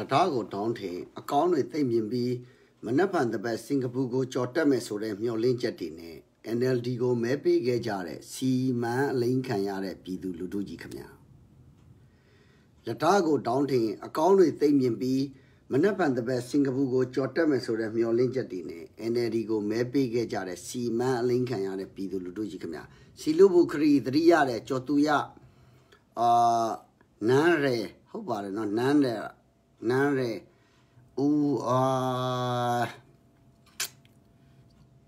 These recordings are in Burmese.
ကတားကိုတောင်းထင်အကောင်းတွေသိမ့်မြင်ပြီးမနက်ဖြန်တပတ်စင်ကာပူကိုကြော်တက်မယ်ဆိုတဲ့မျှော်လင့်ချက်တွေနဲ့ NLD ကိုမဲပေးခဲ့ကြတဲ့စီမံအလိန်ခံရတဲ့ပြည်သူလူထုကြီးခင်ဗျာလက်ထားကိုတောင်းထင်အကောင်းတွေသိမ့်မြင်ပြီးမနက်ဖြန်တပတ်စင်ကာပူကိုကြော်တက်မယ်ဆိုတဲ့မျှော်လင့်ချက်တွေနဲ့ NLD ကိုမဲပေးခဲ့ကြတဲ့စီမံအလိန်ခံရတဲ့ပြည်သူလူထုကြီးခင်ဗျာစီလူဘူခရီသတိရတဲ့ကြော်သူရအာနန်းရယ်ဟုတ်ပါတယ်နော်နန်းရယ်နန်းရဲဦးအာ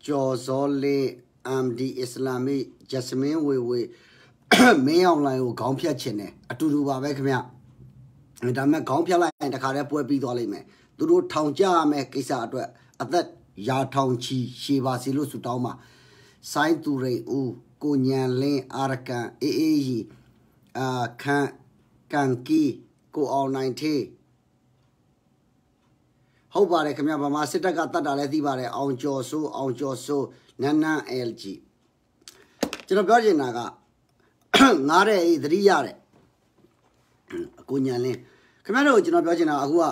ကျော်စောလေး MD အစ္စလာမီဂျက်စမင်ဝေဝေမင်းအောင်လိုင်ကိုခေါင်းဖြတ်ခြင်းနဲ့အတူတူပါပဲခင်ဗျဒါမဲ့ခေါင်းဖြတ်လိုက်ရင်တခါတည်းပွဲပြီးသွားလိမ့်မယ်သူတို့ထောင်ကြရမယ်ကိစ္စအတွက် အသက်ရာထောင်ချီရှေပါစီလို့ဆူတောင်းပါဆိုင်းသူရိန်ဦးကိုညံလင်း အာရကန်အေးအေးကြီးအာခန့်ကန်ကီ ကိုအောင်နိုင်သေးဟုတ်ပါတယ်ခင်ဗျဗမာစစ်တပ်ကတတ်တာလည်းသိပါတယ်အောင်ကျော်ဆိုးအောင်ကျော်ဆိုးနန်းနန်း LG ကျွန်တော်ပြောချင်တာကငားတဲ့အေးသတိရတယ်အကိုညာလင်းခင်ဗျားတို့ကျွန်တော်ပြောချင်တာအခုက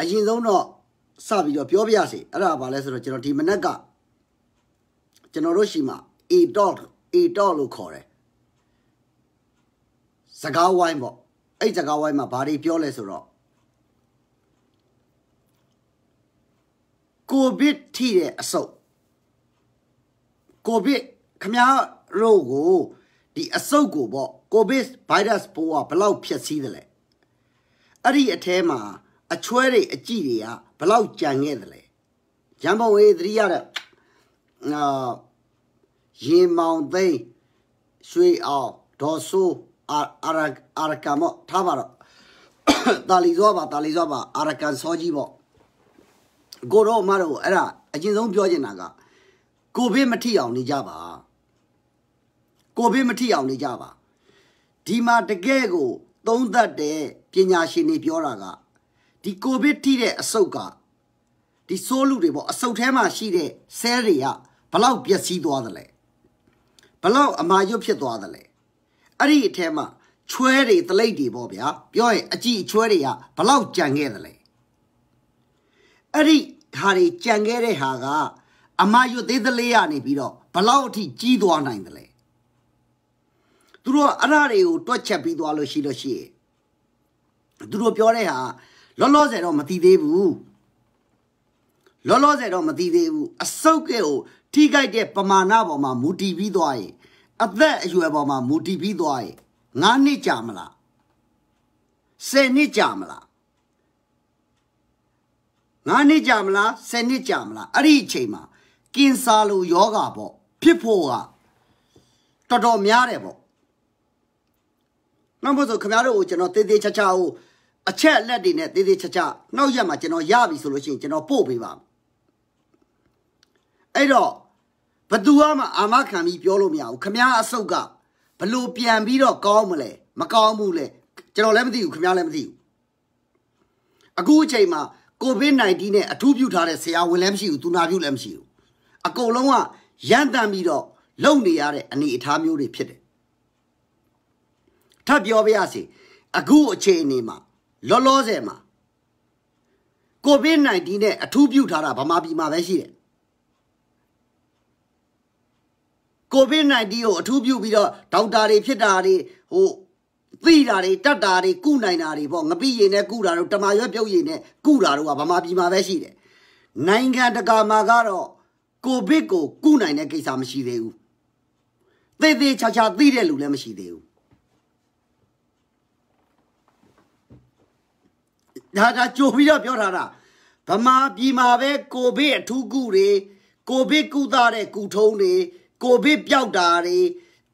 အရင်ဆုံးတော့စပြီးတော့ပြောပြစီအဲ့ဒါဘာလဲဆိုတော့ကျွန်တော်ဒီမနက်ကကျွန်တော်တို့ရှိမှာ A.dot A.dot လို့ခေါ်တယ်စကားဝိုင်းပေါ့အဲ့စကားဝိုင်းမှာဘာတွေပြောလဲဆိုတော့ကိုဗစ်ထိတဲ့အဆုတ်ကိုဗစ်ခမည်းတော်ကိုဒီအဆုတ်ကိုပေါ့ကိုဗစ်ဗိုင်းရပ်စ်ပိုးကဘလောက်ဖြစ်စည်းတယ်လဲအဲ့ဒီအထဲမှာ အချွဲတွေအကြည့်တွေကဘလောက်ကြံခဲ့တယ်လဲဂျမ်ဘုံဝေးသတိရတဲ့အာရေမောင်သိန်းရွှေအောင်ဒေါ်ဆူအာအာရကမထားပါတော့တာလီဇောပါတာလီဇောပါအာရကန်စောကြီးပေါ့ကိုတော့မတော့အဲ့ဒါအရင်ဆုံးပြောချင်တာကကိုဘေးမထိအောင်နေကြပါကိုဘေးမထိအောင်နေကြပါဒီမှာတကယ်ကို သုံးသပ်တဲ့ပညာရှင်တွေပြောတာကဒီကိုဗစ်ထိတဲ့အဆုတ်ကဒီဆိုးလူတွေပေါ့အဆုတ်ထဲမှာရှိတဲ့ဆဲတွေကဘလောက်ပျက်စီးသွားသလဲဘလောက်အမာရွတ်ဖြစ်သွားသလဲအဲ့ဒီအထဲမှာချွဲတွေတလိပ်တွေပေါ့ဗျာပြောရင် အကြည့်ချွဲတွေကဘလောက်ကြံခဲ့သလဲအဲ့ဒီဟာတွေကြံခဲ့တဲ့ဟာက အမယွတ်သေးသလေးရနေပြီးတော့ဘလောက်အထိကြီးသွားနိုင်တယ်လဲသူတို့အရာတွေကိုတွက်ချက်ပြီးသွားလို့ရှိလို့ရှိရင်သူတို့ပြောတဲ့ဟာလောလောဆယ်တော့မသိသေးဘူးလောလောဆယ်တော့မသိသေးဘူးအစုပ်ကဲကိုထိခိုက်တဲ့ပမာဏပေါ်မှာမူတည်ပြီးသွားရင်အသက်အရွယ်ပေါ်မှာမူတည်ပြီးသွားရင်ငါးနှစ်ကြာမလားဆယ်နှစ်ကြာမလား9နှစ်ကြာမလား10နှစ်ကြာမလားအဲ့ဒီအချိန်မှာကင်ဆာလိုယောဂါပေါ့ဖြစ်ဖို့ကတော်တော်များတယ်ပေါ့နောက်မို့ဆိုခင်ဗျားတို့ကိုကျွန်တော်တေးသေးချာချာဟိုအချက်အလက်တွေနဲ့တေးသေးချာချာနောက်ရက်မှာကျွန်တော်ရပြီဆိုလို့ရှိရင်ကျွန်တော်ပို့ပေးပါအဲ့တော့ဘသူမှအာမခံပြီးပြောလို့မရဘူးခမားအစုပ်ကဘလို့ပြန်ပြီးတော့ကောင်းမလဲမကောင်းဘူးလေကျွန်တော်လည်းမသိဘူးခမားလည်းမသိဘူးအခုအချိန်မှာ COVID-19 နဲ့အထူးပြုထားတဲ့ဆရာဝန်လည်းမရှိဘူးသူနာပြုလည်းမရှိဘူးအကုန်လုံးကရန်တန်ပြီးတော့လုံနေရတဲ့အနေအထားမျိုးတွေဖြစ်တယ်ထပ်ပြောပြရစီအခုအခြေအနေမှာလောလောဆယ်မှာ COVID-19 နဲ့အထူးပြုထားတာဗမာပြည်မှာပဲရှိတယ် COVID-19 ကိုအထူးပြုပြီးတော့ဒေါက်တာတွေဖြစ်တာတွေဟိုသိတာတွေတတ်တာတွေကုနိုင်တာတွေပေါ့ငပိရင်နဲ့ကုတာတို့တမာရွက်ပြုတ်ရင်နဲ့ကုတာတို့ကဗမာပြည်မှာပဲရှိတယ်နိုင်ငံတကာမှာကတော့ကိုဗစ်ကို ကုနိုင်တဲ့ကိစ္စမရှိသေးဘူးသေသေးချာချာသိတဲ့လူလည်းမရှိသေးဘူးဒါကကြိုပြီးတော့ပြောထားတာဗမာပြည်မှာပဲကိုဗစ်အထူးကုတွေကိုဗစ်ကုသတဲ့ကုထုံးတွေကိုဗစ်ပျောက်တာတွေ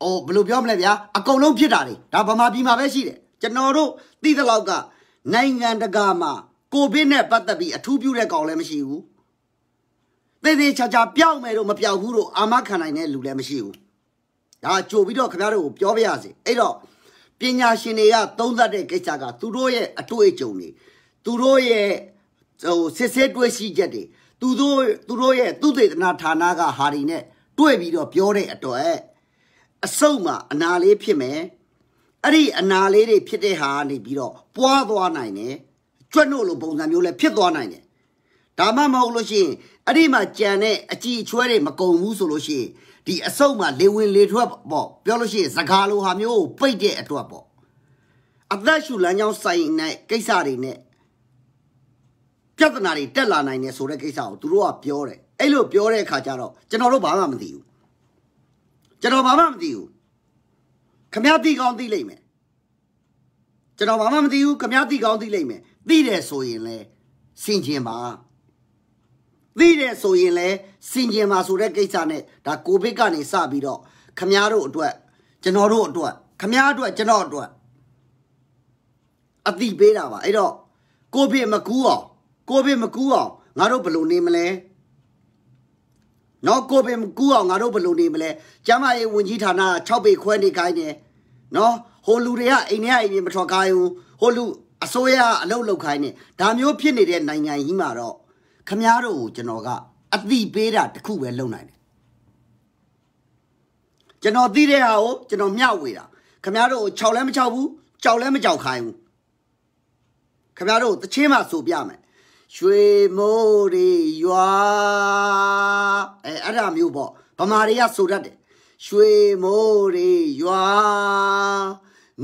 ဟိုဘယ်လိုပြောမလဲဗျာအကုန်လုံးဖြစ်တာလေဒါဗမာပြည်မှာပဲရှိတယ်ကျွန်တော်တို့သိသလောက်ကနိုင်ငံတကာမှာကိုဗစ်နဲ့ပတ်သက်ပြီးအထူးပြုတဲ့ကောင်လည်းမရှိဘူးသေသေးချာချာပျောက်မယ်တော့မပျောက်ဘူးတော့အာမခံနိုင်တဲ့လူလည်းမရှိဘူးဒါကြိုပြီးတော့ခင်ဗျားတို့ကိုပြောပြရစီအဲ့တော့ပညာရှင်တွေကသုံးသပ်တဲ့ကိစ္စကသူတို့ရဲ့အတွေ့အကြုံတွေသူတို့ရဲ့ဟိုစစ်ဆေးတွေ့ရှိချက်တွေသူတို့သူတို့ရဲ့သုတေသနဌာနကဟာတွေနဲ့တွေ့ပြီးတော့ပြောတဲ့အတွက်အစုပ်မှာအနာလေးဖြစ်မယ်အဲ့ဒီအနာလေးတွေဖြစ်တဲ့ဟာနေပြီးတော့ပွားသွားနိုင်တယ်ကျွတ်လို့လိုပုံစံမျိုးလည်းဖြစ်သွားနိုင်တယ်ဒါမှမဟုတ်လို့ရှိရင်အဲ့ဒီမှာကြံတဲ့အကြည်ချွဲတွေမကုံဘူးဆိုလို့ရှိရင်ဒီအစုပ်မှာလေဝင်လေထွက်ပေါ့ပြောလို့ရှိရင်စကားလိုဟာမျိုးကိုပိတ်တဲ့အတွက်ပေါ့အသက်ရှူလမ်းကြောင်းဆိုင်နိုင်ကိစ္စတွေနဲ့ပြဿနာတွေတက်လာနိုင်တယ်ဆိုတဲ့ကိစ္စကိုသူတို့ကပြောတယ်အဲ့လိုပြောတဲ့အခါကျတော့ကျွန်တော်တို့ဘာမှမသိဘူးကျွန်တော်ဘာမှမသိဘူးခမရသိကောင်းသိလိမ့်မယ်ကျွန်တော်ဘာမှမသိဘူးခမရသိကောင်းသိလိမ့်မယ်သိတယ်ဆိုရင်လဲစင်ကျင်ပါသိတယ်ဆိုရင်လဲစင်ကျင်ပါဆိုတဲ့ကိစ္စနဲ့ဒါကိုဗစ်ကနေစပြီးတော့ခမရတို့အတွက်ကျွန်တော်တို့အတွက်ခမရအတွက်ကျွန်တော်အတွက်အတိပေးတာပါအဲ့တော့ကိုဗစ်မကူးအောင်ကိုဗစ်မကူးအောင်ငါတို့ဘယ်လိုနေမလဲနော်ကိုပင်ကူအောင်ငါတို့ဘယ်လိုနေမလဲကျမရေးဝင်ကြီးဌာနက6ပေခွဲနေခိုင်းတယ်နော်ဟိုလူတွေကအိမ်ထဲအိမ်ပြင်မထွက်ခိုင်းဘူးဟိုလူအစိုးရအလုပ်လုပ်ခိုင်းနေဒါမျိုးဖြစ်နေတဲ့နိုင်ငံကြီးမှာတော့ခမားတို့ကိုကျွန်တော်ကအတိပေးတာတခုပဲလုပ်နိုင်တယ်ကျွန်တော်သိတဲ့ဟာကိုကျွန်တော်မျှဝေတာခမားတို့ကိုခြောက်လည်းမခြောက်ဘူးကြောက်လည်းမကြောက်ခိုင်းဘူးခမားတို့တချင်းမှဆိုပြမယ်ရွှေမိုးတွေရွာအဲအဲ့ဒါမျိုးပေါ့ဗမာတွေကဆိုတတ်တယ်ရွှေမိုးတွေရွာ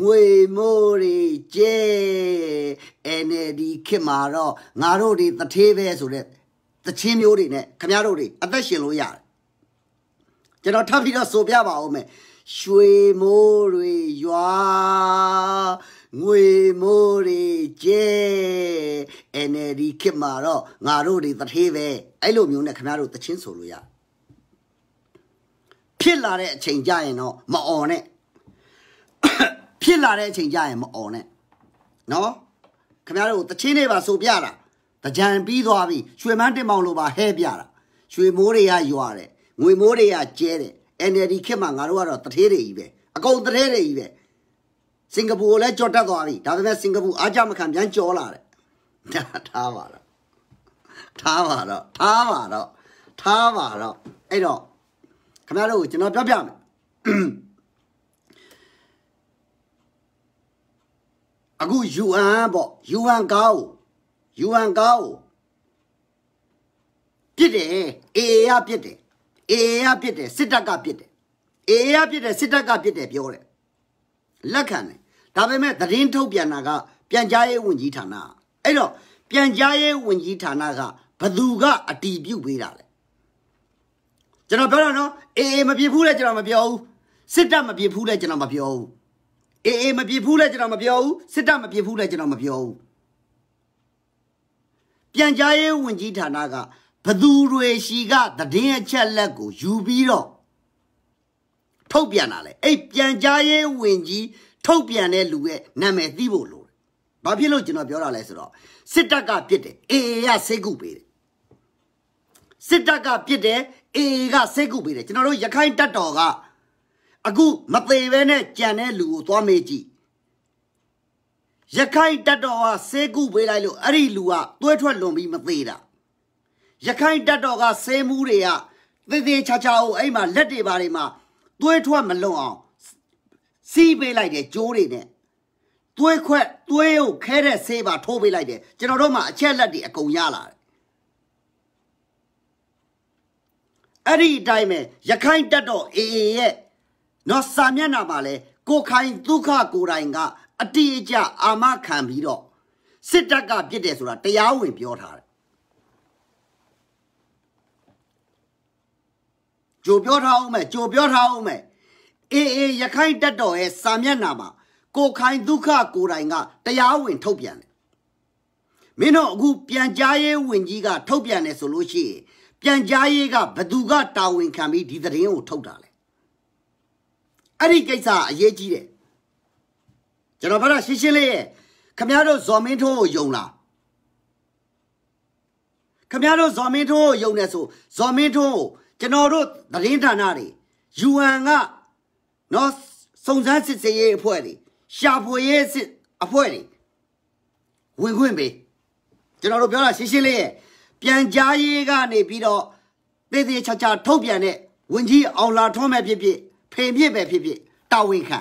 ငွေမိုးတွေကျဲအနေဒီခင်မာတော့ငါတို့တွေတထေးပဲဆိုတဲ့တချင်းမျိုးတွေနဲ့ခမရတို့တွေအသက်ရှင်လို့ရတယ်ကျွန်တော်ထပ်ပြီးတော့ဆိုပြပါဦးမယ်ရွှေမိုးတွေရွာငွေမိုးတွေကျဲ NLD ခေတ်မှာတော့ငါတို့တွေတထေးပဲအဲ့လိုမျိုးနဲ့ခင်ဗျားတို့တချင်းဆိုလို့ရဖြစ်လာတဲ့အချိန်ကြရင်တော့မအော်နဲ့ဖြစ်လာတဲ့အချိန်ကြရင် မအော်နဲ့နော်ခင်ဗျားတို့တချင်းတွေပါဆိုပြတာတကြံပြီးသွားပြီရွှေမန်းတင်မောင်လိုပါဟဲပြတာရွှေမိုးတွေကရွာတယ်ငွေမိုးတွေကကျဲတယ် NLD ခေတ်မှာငါတို့ကတော့တထေးတွေကြီးပဲအကုန်တထေးတွေကြီးပဲစင်ကာပူကိုလည်းကြော်တက်သွားပြီဒါပေမဲ့စင်ကာပူအားကြမခံပြန်ကြော်လာတယ်ထားပါတော့ထားပါတော့ထားပါတော့ထားပါတော့အဲ့တော့ခင်ဗျားတို့ကိုကျွန်တော်ပြောပြမယ်အခု UN ပေါ့ UN ကားကို UN ကားကိုပြစ်တယ် AA ရပြစ်တယ် AA ရပြစ်တယ်စစ်တပ်ကပြစ်တယ် AA ရပြစ်တယ်စစ်တပ်ကပြစ်တယ်ပြောတယ်လက်ခံတယ်ဒါပေမဲ့သတင်းထုတ်ပြန်တာက ပြန်ကြားရေးဝန်ကြီးဌာနအဲ့တော့ပြန်ကြားရေးဝန်ကြီးဌာနကဘသူကအတီးပြုတ်ပေးတာလဲကျွန်တော်ပြောတာနော်အေးအေးမပြစ်ဘူးလဲကျွန်တော်မပြောဘူးစစ်တပ်မပြစ်ဘူးလဲကျွန်တော်မပြောဘူးအေးအေးမပြစ်ဘူးလဲကျွန်တော်မပြောဘူးစစ်တပ်မပြစ်ဘူးလဲကျွန်တော်မပြောဘူးပြန်ကြားရေးဝန်ကြီးဌာနကဘသူတွေရှိက သတင်းအချက်လက်ကိုယူပြီးတော့ထုတ်ပြန်တာလေအဲ့ပြန်ကြားရေးဝင်ကြီးထုတ်ပြန်တဲ့လူရဲ့နာမည်သိဖို့လိုတယ်။ဘာဖြစ်လို့ကျွန်တော်ပြောတာလဲဆိုတော့စစ်တပ်ကပြစ်တယ်အေအေကစိတ်ကုပေးတယ်။စစ်တပ်ကပြစ်တယ်အေအေကစိတ်ကုပေးတယ်ကျွန်တော်တို့ရခိုင်တပ်တော်ကအခုမသေးပဲနဲ့ကြံတဲ့လူကိုသွားမေးကြည့်ရခိုင်တပ်တော်ကစေကုပေးလိုက်လို့အဲ့ဒီလူကသွေးထွက်လွန်ပြီးမသေးတာရခိုင်တပ်တော်ကစေမှုတွေကသေသေးချာချာအိုအဲ့မှာလက်တွေပါတွေမှာသွေးထွက်မလွတ်အောင်စီးပေးလိုက်တယ်ကြိုးတွေနဲ့သွေးခွက်သွေးကိုခဲတဲ့ဆေးပါထိုးပေးလိုက်တယ်ကျွန်တော်တို့မှအချက်လက်တွေအကုန်ရလာတယ်အဲ့ဒီအတိုင်းပဲရခိုင်တက်တော်အေအေရဲ့နော်စာမျက်နှာမှာလဲကိုခိုင်ဒုက္ခကိုတိုင်ကအတိအကျအာမခံပြီးတော့စစ်တပ်ကပြစ်တယ်ဆိုတာတရားဝင်ပြောထားတယ်ကြိုပြောထားအောင်မယ်ကြိုပြောထားအောင်မယ်အေးအေးရခိုင်တက်တော်ရဲ့စာမျက်နှာမှာကိုခိုင်ဒုက္ခကိုတိုင်ကတရားဝင်ထုတ်ပြန်တယ်မင်းတို့အခုပြန်ကြားရေးဝင်ကြီးကထုတ်ပြန်တယ်ဆိုလို့ရှိရင်ပြန်ကြားရေးကဘသူကတာဝန်ခံပြီးဒီသတင်းကိုထုတ်တာလဲအဲ့ဒီကိစ္စအရေးကြီးတယ်ကျွန်တော်ဘာသာရှင်းရှင်းလေးရဲ့ခမရတို့ဇော်မင်းထိုးကိုယုံလားခမရတို့ဇော်မင်းထိုးကိုယုံနေဆိုဇော်မင်းထိုးကိုကျွန်တော်တို့သတင်းဌာနတွေ UN ကနော်စုံစမ်းစစ်ဆေးရေးအဖွဲ့တွေရှာဖွေရေးစစ်အဖွဲ့တွေဝင်ခွင့်ပေးကျွန်တော်တို့ပြောတာရှင်းရှင်းလေးရဲ့ပြန်ကြားရေးကနေပြီးတော့တည်တည်ချာချာထုတ်ပြန်တဲ့ဝင်ကြီးအောင်လာထွန်းမဲ့ဖြစ်ဖြစ်ဖေပြစ်ပဲဖြစ်ဖြစ်တာဝန်ခံ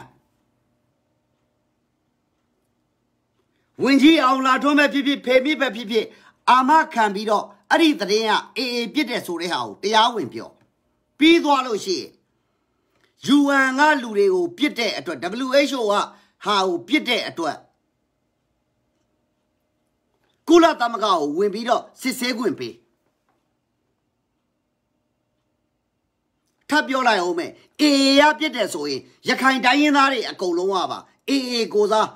ဝင်ကြီးအောင်လာထွန်းမဲ့ဖြစ်ဖြစ်ဖေပြစ်ပဲဖြစ်ဖြစ်အာမခံပြီးတော့အဲ့ဒီသတင်းကအေးအေးပြစ်တယ်ဆိုတဲ့ဟာကိုတရားဝင်ပြောပြီးသွားလို့ရှိရင် UN ကလူတွေကိုပြစ်တဲ့အတွက် WHO ကဟာကိုပြစ်တဲ့အတွက်ကုလသမဂ္ဂကိုဝင်ပြီးတော့စစ်ဆေးခွင့်ပေးထပ်ပြောလိုက်အောင်မယ်အေအေရပြစ်တယ်ဆိုရင်ရခိုင်တိုင်းရင်းသားတွေအကုန်လုံးကပါအေအေကိုစား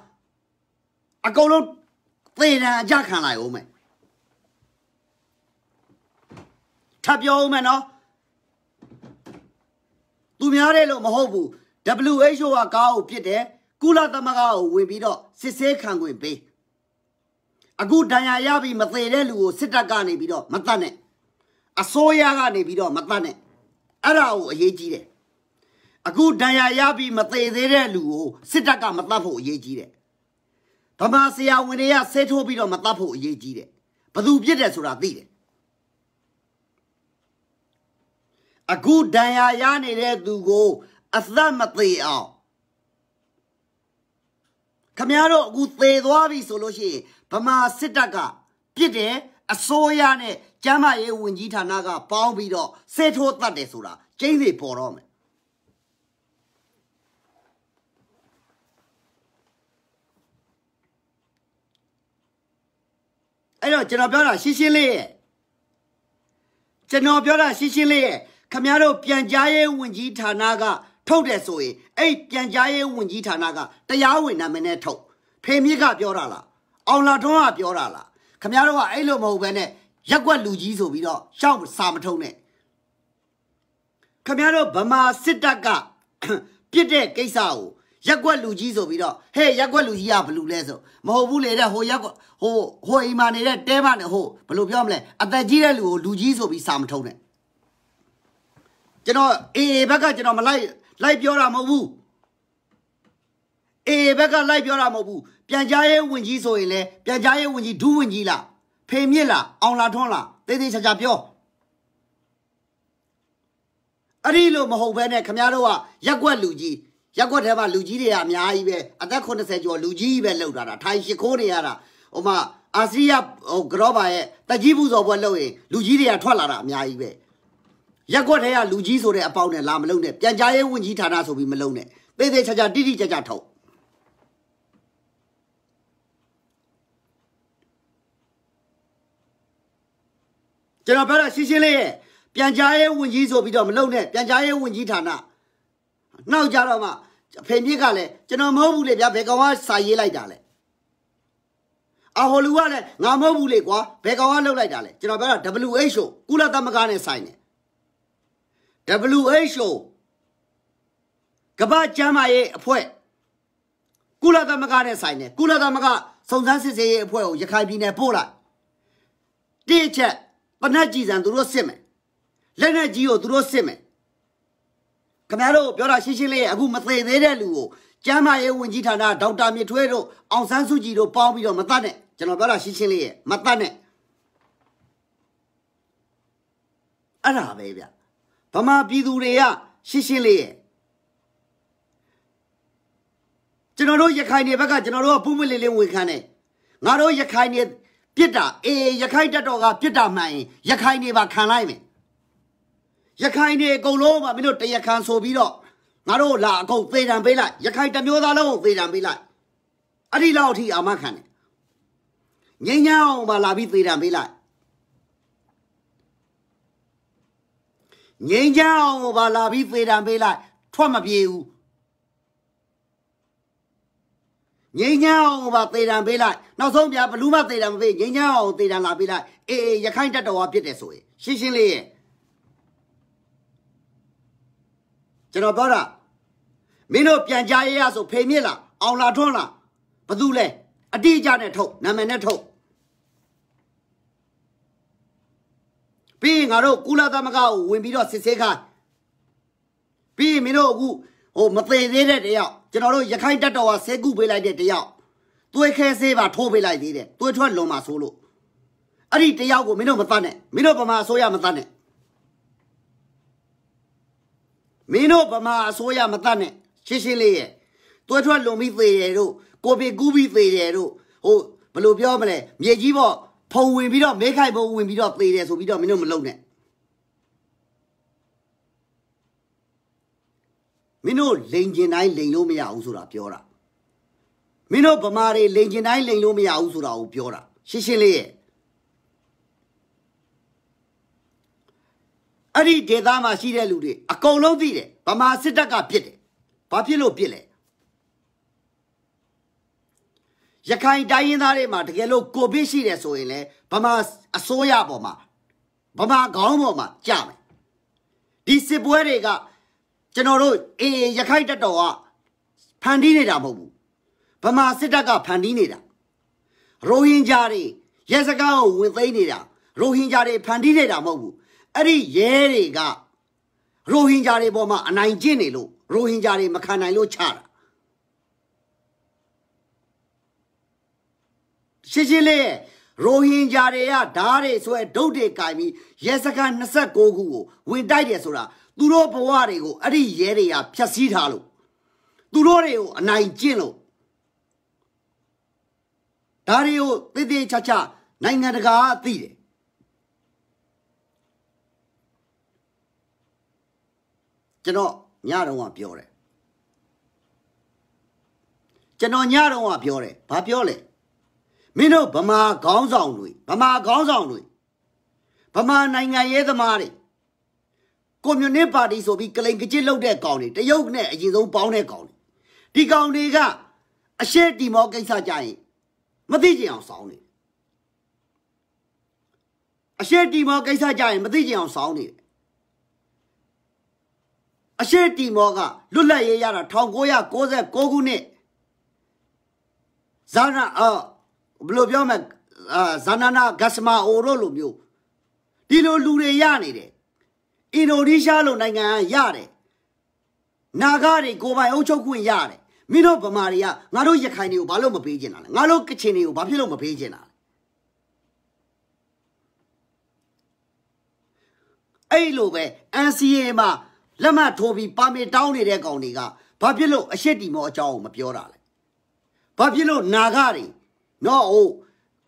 အကုန်လုံးသေတံအကြခံလိုက်အောင်မယ်ထပ်ပြောဦးမယ်နော်သူများတယ်လို့မဟုတ်ဘူး WHO ကကားကိုပြစ်တယ်ကုလသမဂ္ဂကိုဝင်ပြီးတော့စစ်ဆေးခံခွင့်ပေးအခုဒဏ်ရာရပြီးမသေးတဲ့လူကိုစစ်တပ်ကနေပြီးတော့မတတ်နဲ့အစိုးရကနေပြီးတော့မတတ်နဲ့အဲ့ဒါကိုအရေးကြီးတယ်အခုဒဏ်ရာရပြီးမသေးသေးတဲ့လူကိုစစ်တပ်ကမတတ်ဖို့အရေးကြီးတယ်ဗမာဆရာဝန်တွေကဆဲထိုးပြီးတော့မတတ်ဖို့အရေးကြီးတယ်ဘသူပြစ်တယ်ဆိုတာသိတယ်အခုဒဏ်ရာရနေတဲ့သူကိုအသက်မသေးအောင်ခမရတို့အခုသေသွားပြီဆိုလို့ရှိရင်ဗမာစစ်တပ်ကပြစ်တယ်အစိုးရနဲ့ကျမ်းမာရေးဝန်ကြီးဌာနကပေါင်းပြီးတော့စေထိုးတတ်တယ်ဆိုတာကျင်းစီပေါ်တော့မယ်အဲ့တော့ကျွန်တော်ပြောတာရှင်းရှင်းလေးရဲ့ကျွန်တော်ပြောတာရှင်းရှင်းလေးရဲ့ခမရတို့ပြန်ကြားရေးဝန်ကြီးဌာနကထုတ်တယ်ဆိုရင်အဲ့ပြန်ကြားရေးဝန်ကြီးဌာနကတရားဝင်နာမည်နဲ့ထုတ်ဖေမြစ်ကပြောတာလားအောင်လာထွန်းကပြောတာလားခမရတို့ကအဲ့လိုမဟုတ်ဘဲနဲ့ရက်ွက်လူကြီးဆိုပြီးတော့ရှောက်စာမထုံးနဲ့ခမရတို့ဗမာစစ်တပ်ကပြစ်တဲ့ကိစ္စကိုရက်ွက်လူကြီးဆိုပြီးတော့ဟဲ့ရက်ွက်လူကြီးကဘလူလဲဆိုမဟုတ်ဘူးလေတဲ့ဟိုရက်ွက်ဟိုဟိုအိမ်မှာနေတဲ့တဲမနဲ့ဟိုဘလူပြောမလဲအသက်ကြီးတဲ့လူကိုလူကြီးဆိုပြီးစာမထုံးနဲ့ကျွန်တော်အေဘက်ကကျွန်တော်မလိုက်လိုက်ပြောတာမဟုတ်ဘူးအေဘက်ကလိုက်ပြောတာမဟုတ်ဘူးပြန်ကြားရေးဝန်ကြီးဆိုရင်လည်းပြန်ကြားရေးဝန်ကြီးဒူးဝန်ကြီးလားဖေမြင့်လားအောင်လာထွန်းလားတေးသေးချာချာပြောအဲ့ဒီလိုမဟုတ်ဘဲနဲ့ခမရတို့ကရက်ွက်လူကြီးရက်ွက်ထဲမှာလူကြီးတွေကအများကြီးပဲအသက်80ကျော်လူကြီးပဲလှုပ်တာတာထိုင်ရှိခိုးနေရတာဟိုမှာအာစီးယားဟိုဂရောဘာရဲ့တကြီးပူဇော်ပွဲလှုပ်ရင်လူကြီးတွေကထွက်လာတာအများကြီးပဲရက်ွက်ထဲကလူကြီးဆိုတဲ့အပေါက်နဲ့လာမလုံနဲ့ပြန်ကြားရေးဝန်ကြီးဌာနဆိုပြီးမလုံနဲ့သေသေးချာချာတိတိကျကျထုတ်ကျွန်တော်ပြောတာရှင်းရှင်းလေးရဲ့ပြန်ကြားရေးဝန်ကြီးဆိုပြီးတော့မလုံနဲ့ပြန်ကြားရေးဝန်ကြီးဌာနနောက်ကြတော့မှဖေမြစ်ကလည်းကျွန်တော်မဟုတ်ဘူးလေဗျာဘယ်ကောင်ကစာရေးလိုက်တာလဲအဟော်လူကလည်းငါမဟုတ်ဘူးလေကွာဘယ်ကောင်ကလှုပ်လိုက်တာလဲကျွန်တော်ပြောတာ WHO ကုလသမဂ္ဂနဲ့ဆိုင်တယ် WHO ကမ္ဘာ့ကျန်းမာရေးအဖွဲ့ကုလသမဂ္ဂနဲ့ဆိုင်တယ်ကုလသမဂ္ဂစုံစမ်းစစ်ဆေးရေးအဖွဲ့ကိုရခိုင်ပြည်နယ်ပို့လိုက်တိချက်ပနက်ကြည်စံသူတို့စစ်မယ်လက်နက်ကြီးကိုသူတို့စစ်မယ်ခင်ဗျားတို့ပြောတာရှင်းရှင်းလေးအခုမသေးသေးတဲ့လူကိုကျမ်းမာရေးဝန်ကြီးဌာနဒေါက်တာမြထွေးတို့အောင်ဆန်းစုကြည်တို့ပေါင်းပြီးတော့မတတ်နဲ့ကျွန်တော်ပြောတာရှင်းရှင်းလေးမတတ်နဲ့အဲ့ဒါပဲဗျဗမာပြည်သူတွေကရှင်းရှင်းလေးရဲ့ကျွန်တော်တို့ရခိုင်တွေဘက်ကကျွန်တော်တို့ကပုံမလေးလေးဝန်ခံတယ်ငါတို့ရခိုင်တွေပြစ်တာအေးရခိုင်တပ်တော်ကပြစ်တာမှန်ရင် ရခိုင်တွေပါခံလိုက်မယ်ရခိုင်တွေအကုန်လုံးပါမင်းတို့တရခံဆိုပြီးတော့ငါတို့လာအကုန်သေတံပေးလိုက်ရခိုင်တမျိုးသားလုံးကိုသေတံပေးလိုက်အဲ့ဒီလောက်အထိအာမခံတယ်ငိမ့်ညောင်းပါလာပြီးသေတံပေးလိုက်人家我把腊皮堆上背来，出么别有。人家我把堆上背来，那上面不铺满堆上背。年前堆上腊皮来，哎，一看这桌啊，别再水，谢谢你。知道不早了，明早边家也说排面了，熬腊肠了，不走嘞，啊，第一家来炒，哪边来炒？ပြီးရင်ငါတို့ကုလသမဂ္ဂကိုဝင်ပြီးတော့စစ်ဆေးခိုင်းပြီးရင်မင်းတို့အခုဟိုမသေးသေးတဲ့တယောက်ကျွန်တော်တို့ရခိုင်တပ်တော်ကဆဲကုပေးလိုက်တဲ့တယောက်သွေးခဲဆေးပါထိုးပေးလိုက်သေးတယ်သွေးထွက်လွန်မှာဆိုလို့အဲ့ဒီတယောက်ကိုမင်းတို့မတတ်နဲ့မင်းတို့ဗမာအစိုးရမတတ်နဲ့မင်းတို့ဗမာအစိုးရမတတ်နဲ့ရှင်းရှင်းလေးရဲ့သွေးထွက်လွန်ပြီးသေတယ်တို့ကိုပြေကူးပြီးသေတယ်တို့ဟိုဘယ်လိုပြောမလဲမြေကြီးပေါ့ဖုံဝင်ပြီးတော့မဲခိုင်ဖုံဝင်ပြီးတော့သေတယ်ဆိုပြီးတော့မင်းတို့မလုပ်နဲ့မင်းတို့လိန်ကျင်တိုင်းလိန်လို့မရဘူးဆိုတာပြောတာမင်းတို့ဗမာတွေလိန်ကျင်တိုင်းလိန်လို့မရဘူးဆိုတာကိုပြောတာရှင်းရှင်းလေးရဲ့အဲ့ဒီဒေသမှာရှိတဲ့လူတွေအကုန်လုံးသိတယ်ဗမာစစ်တပ်ကပြစ်တယ်ဘာဖြစ်လို့ပြစ်လဲရခိုင်တိုင်းရင်းသားတွေမှာတကယ်လို့ကိုဗစ်ရှိတယ်ဆိုရင်လည်းဗမာအစိုးရပေါ်မှာဗမာခေါင်းပေါ်မှာကြမယ်ဒီစစ်ပွဲတွေကကျွန်တော်တို့အေးရခိုင်တပ်တော်ကဖန်တီးနေတာမဟုတ်ဘူးဗမာစစ်တပ်ကဖန်တီးနေတာရိုဟင်ဂျာတွေရဲစခန်းကိုဝင်သိမ်းနေတာရိုဟင်ဂျာတွေဖန်တီးနေတာမဟုတ်ဘူးအဲ့ဒီရဲတွေကရိုဟင်ဂျာတွေပေါ်မှာအနိုင်ကျင့်နေလို့ရိုဟင်ဂျာတွေမခံနိုင်လို့ချတာရှင်းရှင်းလေးရိုဟင်ဂျာတွေကဓားတွေဆွဲဒုတ်တွေကင်ပြီးရဲစခန်း26ခုကို ဝင်တိုက်တယ်ဆိုတာသူတို့ဘဝတွေကိုအဲ့ဒီရဲတွေကဖျက်ဆီးထားလို့သူတို့တွေကိုအနိုင်ကျင့်လို့ဒါတွေကိုတိတိချာချာနိုင်ငံတကာအသိတယ်ကျွန်တော်ညတော့ကပြောတယ်ကျွန်တော်ညတော့ကပြောတယ်ဘာပြောလဲမင်းတို့ဗမာခေါင်းဆောင်တွေဗမာခေါင်းဆောင်တွေဗမာနိုင်ငံရေးသမားတွေကွန်မြူနစ်ပါတီဆိုပြီးကလိန်ကကြစ်လုပ်တဲ့ကောင်တွေတရုတ်နဲ့အရင်ဆုံးပေါင်းတဲ့ကောင်တွေဒီကောင်တွေကအရှေ့တီမောကိစ္စကြရင်မသိကြအောင်ဆောင်းနေအရှေ့တီမောကိစ္စကြရင်မသိကြအောင်ဆောင်းနေအရှေ့တီမောကလွတ်လပ်ရေးရတာ1996ခုနှစ်ဇာနာအော်ဘယ်လိုပြောမလဲဇာနာနာဂတ်စမာအိုရိုလိုမျိုးဒီလိုလူတွေရနေတယ်အင်ဒိုနီးရှားလိုနိုင်ငံကရတယ်နာဂတွေကိုပိုင်အုပ်ချုပ်ခွင့်ရတယ်မင်းတို့ဗမာတွေကငါတို့ရခိုင်တွေကိုဘာလို့မပေးကျင်တာလဲငါတို့ကချင်တွေကိုဘာဖြစ်လို့မပေးကျင်တာလဲအဲ့လိုပဲ NCA မှာလက်မှတ်ထိုးပြီးပါမင်တောင်းနေတဲ့ကောင်တွေကဘာဖြစ်လို့အရှိတီမောအကြောင်းကိုမပြောတာလဲဘာဖြစ်လို့နာဂတွေနော်ဟို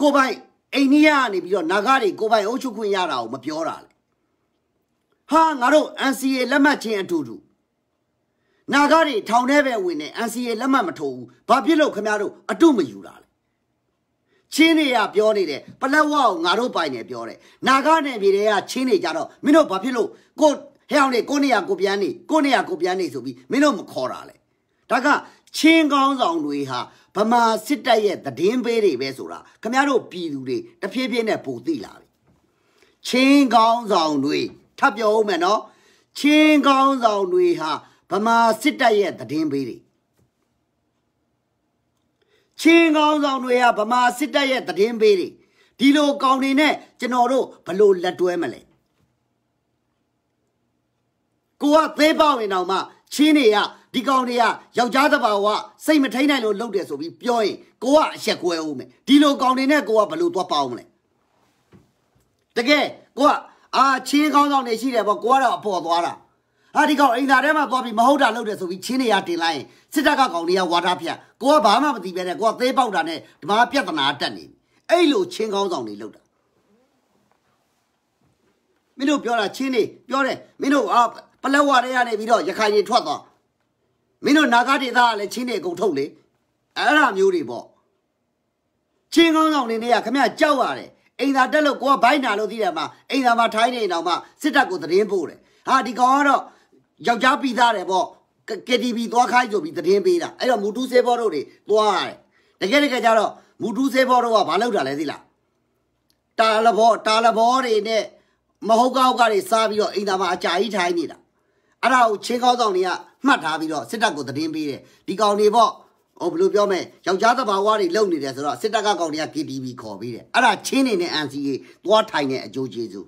ကိုပိုင်အိန္ဒိယကနေပြီးတော့နာဂတွေကိုပိုင်အုပ်ချုပ်ခွင့်ရတာကိုမပြောတာလေဟာငါတို့ NCA လက်မှတ်ချင်းအတူတူနာဂတွေထောင်ထဲပဲဝင်နေ NCA လက်မှတ်မထိုးဘူးဘာဖြစ်လို့ခမရတို့အတုမယူတာလဲချင်းတွေကပြောနေတယ်ပလက်ဝကိုငါတို့ပိုင်နေပြောတယ်နာဂနယ်ပြည်တွေကချင်းတွေကြတော့မင်းတို့ဘာဖြစ်လို့ကိုဟဲအောင်နေကိုနေရကိုပြန်နေကိုနေရကိုပြန်နေဆိုပြီးမင်းတို့မခေါ်တာလေဒါကချင်းကောင်းဆောင်တွေဟာဗမာစစ်တပ်ရဲ့သတင်းပေးတွေပဲဆိုတာခမရတို့ပြည်သူတွေတဖြည်းဖြည်းနဲ့ပုံသိလာပြီချင်းကောင်းဆောင်တွေထပ်ပြောဦးမယ်နော် ချင်းကောင်းဆောင်တွေဟာဗမာစစ်တပ်ရဲ့သတင်းပေးတွေချင်းကောင်းဆောင်တွေကဗမာစစ်တပ်ရဲ့သတင်းပေးတွေဒီလိုကောင်းနေနဲ့ကျွန်တော်တို့ဘလို့လက်တွဲမလဲကိုကသေးပေါက်ရင်တော့မှချင်းတွေကဒီကောင်တွေကယောက်ျားသဘာဝစိတ်မထိန်နိုင်လို့လုပ်တယ်ဆိုပြီးပြောရင်ကိုကအရက်ကွဲဦးမယ်ဒီလိုကောင်တွေနဲ့ကိုကဘလို့သွားပေါအောင်မလဲတကယ်ကိုကအာချင်းကောင်းဆောင်နေရှိတယ်ပေါ့ကိုကတော့အပေါ်သွားတာဟာဒီကောင်အိမ်သာထဲမှာသွားပြီးမဟုတ်တာလုပ်တယ်ဆိုပြီးချင်းနေရတင်လိုက်ရင်စစ်တပ်ကကောင်တွေကဝါထားဖြတ်ကိုကဘာမှမသိပဲနဲ့ကိုကသေးပေါက်တာနဲ့ဒီမှာပြဿနာတက်နေအဲ့လိုချင်းကောင်းဆောင်တွေလုပ်တာမင်းတို့ပြောတာချင်းနေပြောတယ်မင်းတို့အာပလက်ဝါတွေကနေပြီးတော့ရခိုင်တွေထွက်သွားမင်းတို့နာဂဒေသကလည်းချင်းနေကုန်ထုတ်လေအဲ့ဒါမျိုးတွေပေါ့ချင်းကောင်းဆောင်နေနေရခမရကြောက်ရတယ်အိမ်သာတက်လို့ကိုကဘိုက်နာလို့သိတယ်မှာအိမ်သာမှာထိုင်းနေအောင်မှစစ်တပ်ကိုသတင်းပို့တယ်ဟာဒီကောင်ကတော့ယောက်ျားပြီးသားတယ်ပေါ့ KTV သွားခိုင်းဆိုပြီးသတင်းပေးတာအဲ့တော့မူတူးဆေးဘောတို့တွေသွားရတယ်တကယ်တကယ်ကြတော့မူတူးဆေးဘောတို့ကမလုပ်တာလဲသိလားတာလဘောတာလဘောတွေနဲ့မဟုတ်ကောက်ကနေစားပြီးတော့အိမ်သာမှာအကြာကြီးထိုင်းနေတာအဲ့ဒါကိုချင်းကောင်းဆောင်တွေကမှတ်ထားပြီးတော့စစ်တပ်ကိုသတင်းပေးတယ်ဒီကောင်တွေပေါ့ဟိုဘယ်လိုပြောမလဲယောက်ျားသဘာဝတွေလုံနေတယ်ဆိုတော့စစ်တပ်ကကောင်တွေက KTV ခေါ်ပြီးတယ်အဲ့ဒါချင်းနေနဲ့ NCA သွားထိုင်တဲ့အကျိုးကျေးဇူး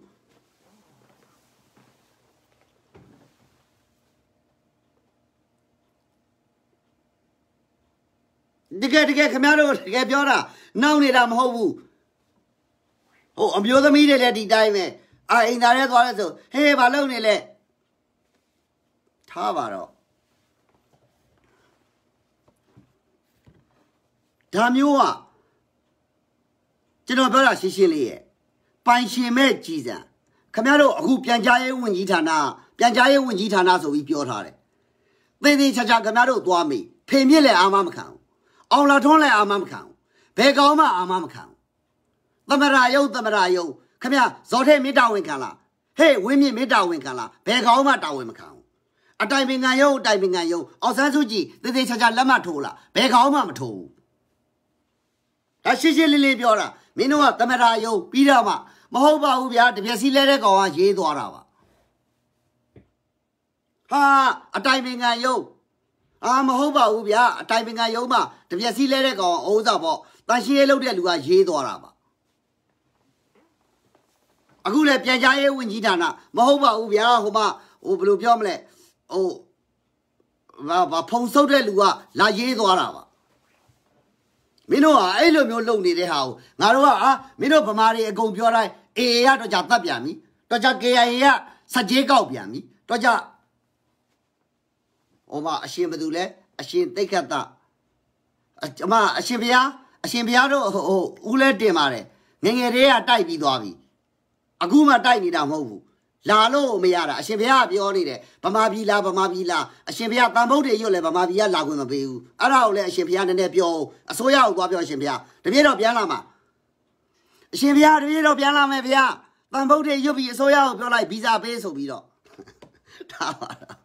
တကယ်တကယ်ခင်ဗျားတို့တကယ်ပြောတာနောက်နေတာမဟုတ်ဘူးဟိုအမျိုးသမီးတွေလည်းဒီတိုင်းပဲအာအိမ်သားတွေသွားလဲဆိုဟေးဘာလုပ်နေလဲထားပါတော့他没有啊？这种表达是新的，半新卖几斤？可别着，我边家也问几天呢，边家也问几天呢，作为表达嘞。问你家家可哪着多美？拍面嘞，俺妈没看；熬腊肠来俺妈没看；白糕嘛，俺妈没看。怎么着有，怎么着有？可别，早晨没咋问看了，嘿，问米没咋问看了，白糕嘛咋问没看？啊，这边也有，这边也有。二三十机，你你恰恰哪么抽了？白糕嘛没抽。ဒါရှင်းရှင်းလေးလေးပြောတာမင်းတို့ကသမရာယုံပြီးတာမှမဟုတ်ပါဘူးဗျာတပြက်စီလဲတဲ့ကောင်ကရေးသွားတာပါဟာအတိုင်ပင်ခံယုံအာမဟုတ်ပါဘူးဗျာအတိုင်ပင်ခံယုံမှတပြက်စီလဲတဲ့ကောင်အိုးစားပေါ့တန်ရှင်းရေးလုပ်တဲ့လူကရေးသွားတာပါအခုလည်းပြန်ကြားရေးဝန်ကြီးဌာနမဟုတ်ပါဘူးဗျာဟိုမှာဟိုဘယ်လိုပြောမလဲဟိုဘာဖုံဆုပ်တဲ့လူကလာရေးသွားတာပါမင်းတို့ကအဲ့လိုမျိုးလုပ်နေတဲ့ဟာကိုငါတို့ကအာမင်းတို့ဗမာတွေအကုန်ပြောတိုင်း AA ရတော့ကြတတ်ပြန်ပြီတော့ကြ KIA ကစကြေးကောက်ပြန်ပြီတော့ကြဟိုမှာအရှင်ဘသူလဲအရှင်သိက္ခတအမအရှင်ဘုရားအရှင်ဘုရားတို့ဟိုဦးလဲတင်ပါတယ်ငငယ်တည်းကတိုက်ပြီးသွားပြီအခုမှတိုက်နေတာမဟုတ်ဘူးလာလို့မရတာအရှင်ဘုရားပြောနေတယ်ဗမာပြည်လာဗမာပြည်လာအရှင်ဘုရားတန်ဖိုးတွေရွတ်လဲဗမာပြည်ကလာခွင့်မပေးဘူးအဲ့ဒါကိုလည်းအရှင်ဘုရားနည်းနည်းပြောအစိုးရကိုကြွားပြောအရှင်ဘုရားတပြည့်တော့ပြန်လာမှာအရှင်ဘုရားတပြည့်တော့ပြန်လာမယ်ဘုရားတန်ဖိုးတွေရွတ်ပြီးအစိုးရကိုပြောလိုက်ဗီဇာပေးဆိုပြီးတော့ထားပါလား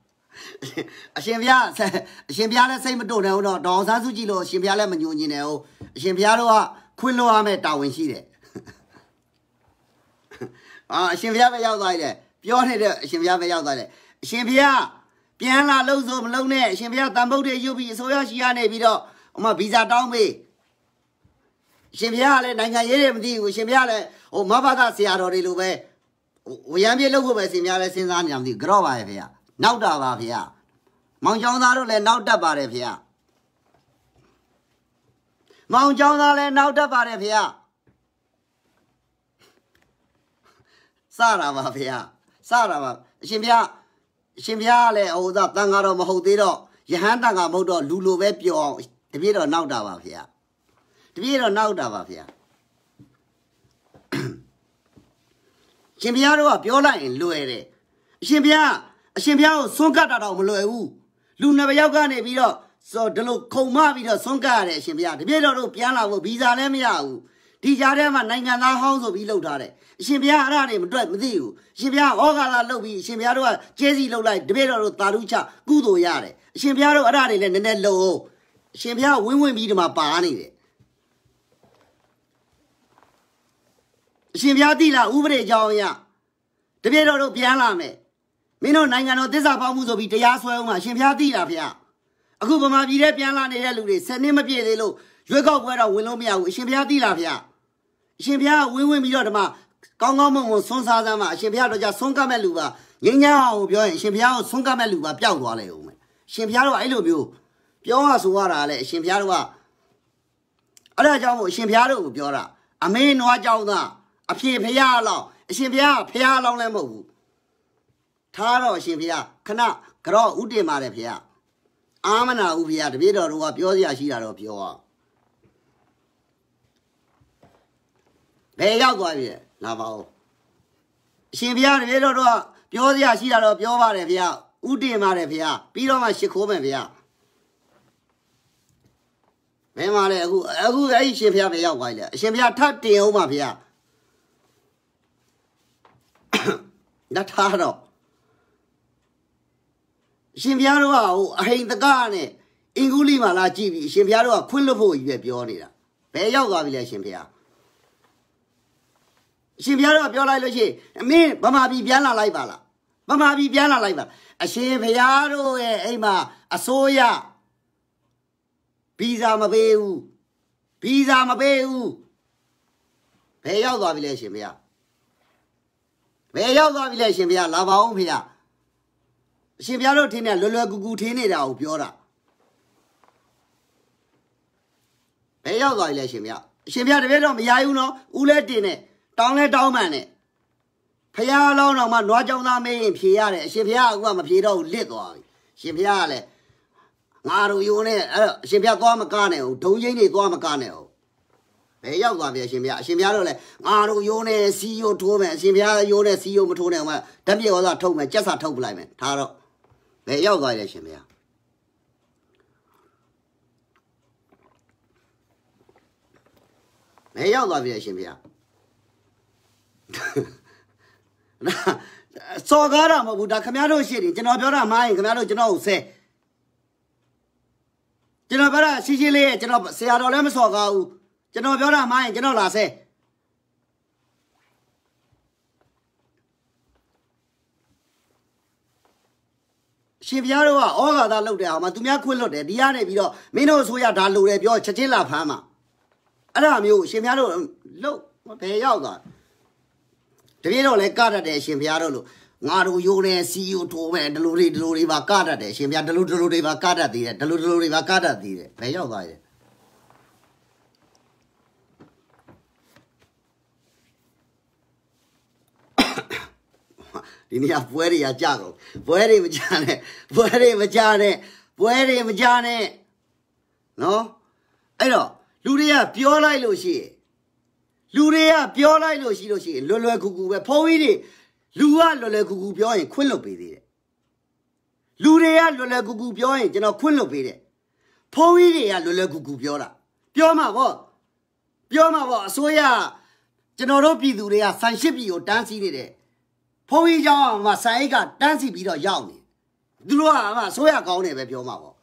အရှင်ဘုရားအရှင်ဘုရားလည်းစိတ်မတုန်နဲ့ဦးတော့ဒေါ်စားစုကြည့်လို့အရှင်ဘုရားလည်းမညိုညင်နဲ့ဦးအရှင်ဘုရားတို့ကခွင့်လွှတ်ရမယ်တာဝန်ရှိတယ်အာအရှင်ဘုရားပဲရောက်သွားတယ်ပြောနေတဲ့အရှင်ဘုရားပဲရောက်သွားတယ်အရှင်ဘုရားပြန်လာလို့ဆိုမလုံးနဲ့အရှင်ဘုရားတန်ဖို့တွေရုပ်ပြီးအစိုးရရှိရနေပြီးတော့ဥမာဗီဇာတောင်းပေးအရှင်ဘုရားကလည်းနိုင်ငံရေးတွေမသိဘူးအရှင်ဘုရားလည်းဟိုမဘာသာဆရာတော်တွေလိုပဲဝရံပြေလုပ်ဖို့ပဲစင်များလဲစဉ်းစားနေအောင်သိကြော့ပါရဲ့ဖေရနောက်တာပါဖေရမောင်ကျောင်းသားတို့လည်းနောက်တက်ပါတယ်ဖေရမောင်ကျောင်းသားလည်းနောက်တက်ပါတယ်ဖေရစတာပါဖေရစတာပါအရှင်ဘုရားအရှင်ဘုရားကလည်းဟိုသာတန်ဃာတော်မဟုတ်သေးတော့ယဟန်တန်ဃာမဟုတ်တော့လူလိုပဲပြောအောင်တပြည့်တော်နောက်တာပါဖေဟာတပြည့်တော်နောက်တာပါဖေဟာရှင်ဘုရားတို့ကပြောလိုက်ရင်လွယ်တယ်အရှင်ဘုရားအရှင်ဘုရားကိုဆွန့်ကပ်တာတော့မလွယ်ဘူးလူနှစ်ယောက်ကနေပြီးတော့ဆိုဒီလိုခုံမပြီးတော့ဆွန့်ကပ်ရတယ်အရှင်ဘုရားတပြည့်တော်တို့ပြန်လာဖို့ဗီဇာလည်းမရဘူးဒီကြားထဲမှာနိုင်ငံသားဟောင်းဆိုပြီးလှုပ်ထားတယ်အရှင်ဘုရားအဲ့ဒါတွေမတွေ့မသိဘူးအရှင်ဘုရားဩဃာလလှုပ်ပြီးအရှင်ဘုရားတို့ကကျဲစီလှုပ်လိုက်တပည့်တော်တို့သာဓုချကုသိုလ်ရတယ်အရှင်ဘုရားတို့အဲ့ဒါတွေလည်းနည်းနည်းလှုပ်အရှင်ဘုရားဝင်းဝင်းပြီးဒီမှာပါနေတယ်အရှင်ဘုရားတိလာဥပဒေကြောင်းအရတပည့်တော်တို့ပြန်လာမယ်မင်းတို့နိုင်ငံတော်သစ္စာပေါက်မှုဆိုပြီးတရားစွဲအောင်မှာအရှင်ဘုရားတိလာဘုရားအခုဗမာပြည်ထဲပြန်လာနေတဲ့လူတွေဆယ်နှစ်မပြည့်သေးလို့ရွေးကောက်ပွဲတော့ဝင်လို့မရဘူးအရှင်ဘုရားတိလာဘုရားအရှင်ဘုရားဝင်းဝင်းပြီးတော့ဒီမှာကောင်းကောင်းမွန်မွန်ဆွန်းစားစမ်းမှာအရှင်ဘုရားတို့ကြဆွန်းကပ်မဲ့လူပါငင်းညာကိုပြောရင်အရှင်ဘုရားကိုဆွန်းကပ်မဲ့လူပါပျောက်သွားလေဦးမယ်အရှင်ဘုရားတို့ကအဲ့လိုမျိုးပြောရဆိုရတာလေအရှင်ဘုရားတို့ကအဲ့ဒါကြောင့်မို့အရှင်ဘုရားတို့ကိုပြောတာအမင်းနွားကြောင့်သာအဖေဘုရားအလောင်းအရှင်ဘုရားဘုရားအလောင်းလည်းမဟုတ်ဘူးထားတော့အရှင်ဘုရားခဏကြော့ဥတင်ပါတယ်ဘုရားအာမနာဦးဘုရားတပည့်တော်တို့ကပြောစရာရှိတာတော့ပြောအောင်ဘယ်ရောက်သွားပြီလဲလာပါဦးအရှင်ဘုရားတပည့်တော်တို့ကပြောစရာရှိတာတော့ပြောပါတယ်ဘုရားဥတည်ပါတယ်ဘုရားပြီးတော့မှရှ िख ိုးမယ်ဘုရားမင်းမလည်းအခုအခုအဲ့ဒီရှင်ဘုရားပဲရောက်သွားပြီလေအရှင်ဘုရားထပ်တင်အောင်ပါဘုရားနတ်ထားတော့အရှင်ဘုရားတို့ကဟိုအဟိန်တကနဲ့အင်္ဂုလိမာလာကြည့်ပြီးအရှင်ဘုရားတို့ကခွင့်လွှတ်ဖို့ကြီးပဲပြောနေတာဘယ်ရောက်သွားပြီလဲအရှင်ဘုရားအရှင်ဘုရားတော့ပြောလိုက်လို့ရှိရင်အမင်းဗမာပြည်ပြန်လာလိုက်ပါလားဗမာပြည်ပြန်လာလိုက်ပါအရှင်ဘုရားတို့ရဲ့အိမ်မှာအစိုးရဗီဇာမပေးဘူးဗီဇာမပေးဘူးဘယ်ရောက်သွားပြီလဲရှင်ဘုရားဘယ်ရောက်သွားပြီလဲရှင်ဘုရားလာပါဦးဖေရအရှင်ဘုရားတို့ထင်းနေလွယ်လွယ်ကူကူထင်းနေတာကိုပြောတာဘယ်ရောက်သွားပြီလဲရှင်ဘုရားအရှင်ဘုရားတပည့်တော်မရဘူးနော်ဦးလဲတင်နေတောင်းလဲတောင်းမှန်နဲ့ဖះလောင်းတော်မှာနွားကြောင်သားမေးရင်ဖြေရတယ်အရှင်ဖះအခုကမဖြေတော့ဘူးလစ်သွားပြီရှင်ဖះကလည်းငါတို့ယုံနဲ့အဲ့တော့အရှင်ဖះသွားမကားနဲ့ဟုတ်ဒုံကြီးတွေသွားမကားနဲ့ဟုတ်ဘယ်ရောက်သွားပြီအရှင်ဖះအရှင်ဖះတော့လေငါတို့ယုံနဲ့စီယိုထိုးမယ်အရှင်ဖះယုံနဲ့စီယိုမထိုးနဲ့ဟိုမှာဓာတ်ပြေဟောစာထုတ်မယ်ကြက်စာထုတ်ပလိုက်မယ်ဒါတော့ဘယ်ရောက်သွားလဲရှင်ဖះဘယ်ရောက်သွားပြီအရှင်ဖះစော်ကားတာမဟုတ်ဘူးဒါခမရတို့ရှိတယ်ကျွန်တော်ပြောတာမှားရင်ခမရတို့ကျွန်တော်ကိုဆဲကျွန်တော်ပြောတာရှိရှိလေးရဲ့ကျွန်တော်ဆရာတော်လည်းမစော်ကားဘူးကျွန်တော်ပြောတာမှားရင်ကျွန်တော်လာဆဲရှင်ဘုရားတို့ကဩဃာတလုပ်တဲ့အောင်မှာသူများခွင့်လွတ်တယ်ဒီကနေပြီးတော့မင်းတို့အစိုးရဒါလိုတယ်ပြောချက်ချင်းလာဖမ်းမှာအဲ့ဒါမျိုးရှင်ဘုရားတို့လုတ်ဘယ်ရောက်သွားတပည့်တော်လည်းကတတ်တယ်ရှင်ဘုရားတို့လို့ငါတို့ယိုးနေစီယိုထိုးမဲ့ဒလူတွေဒလူတွေပါကတတ်တယ်ရှင်ဘုရားဒလူဒလူတွေပါကတတ်သေးတယ်ဒလူဒလူတွေပါကတတ်သေးတယ်ဘယ်ရောက်သွားရဲ့ဒီနေ့ကပွဲတွေကကြကုန်ပွဲတွေမကြနဲ့ပွဲတွေမကြနဲ့ပွဲတွေမကြနဲ့နော်အဲ့တော့လူတွေကပြောလိုက်လို့ရှိရင်လူတွေကပြောလိုက်လို့ရှိလို့ရှိရင်လွယ်လွယ်ကူကူပဲဖုန်းကြီးတွေလူကလွယ်လွယ်ကူကူပြောရင်ခွင့်လွတ်ပေးသေးတယ်လူတွေကလွယ်လွယ်ကူကူပြောရင်ကျွန်တော်ခွင့်လွတ်ပေးတယ်ဖုန်းကြီးတွေကလွယ်လွယ်ကူကူပြောတာပြောမှာပေါ့ပြောမှာပေါ့အစိုးရကျွန်တော်တို့ပြည်သူတွေကဆန်ရှစ်ပြည်ကိုတန်းစီနေတယ်ဖုန်းကြီးကြောင့်မှဆန်အိတ်ကတန်းစီပြီးတော့ရောက်နေသူတို့ကအမှအစိုးရကောင်းတယ်ပဲပြောမှာပေါ့ဟ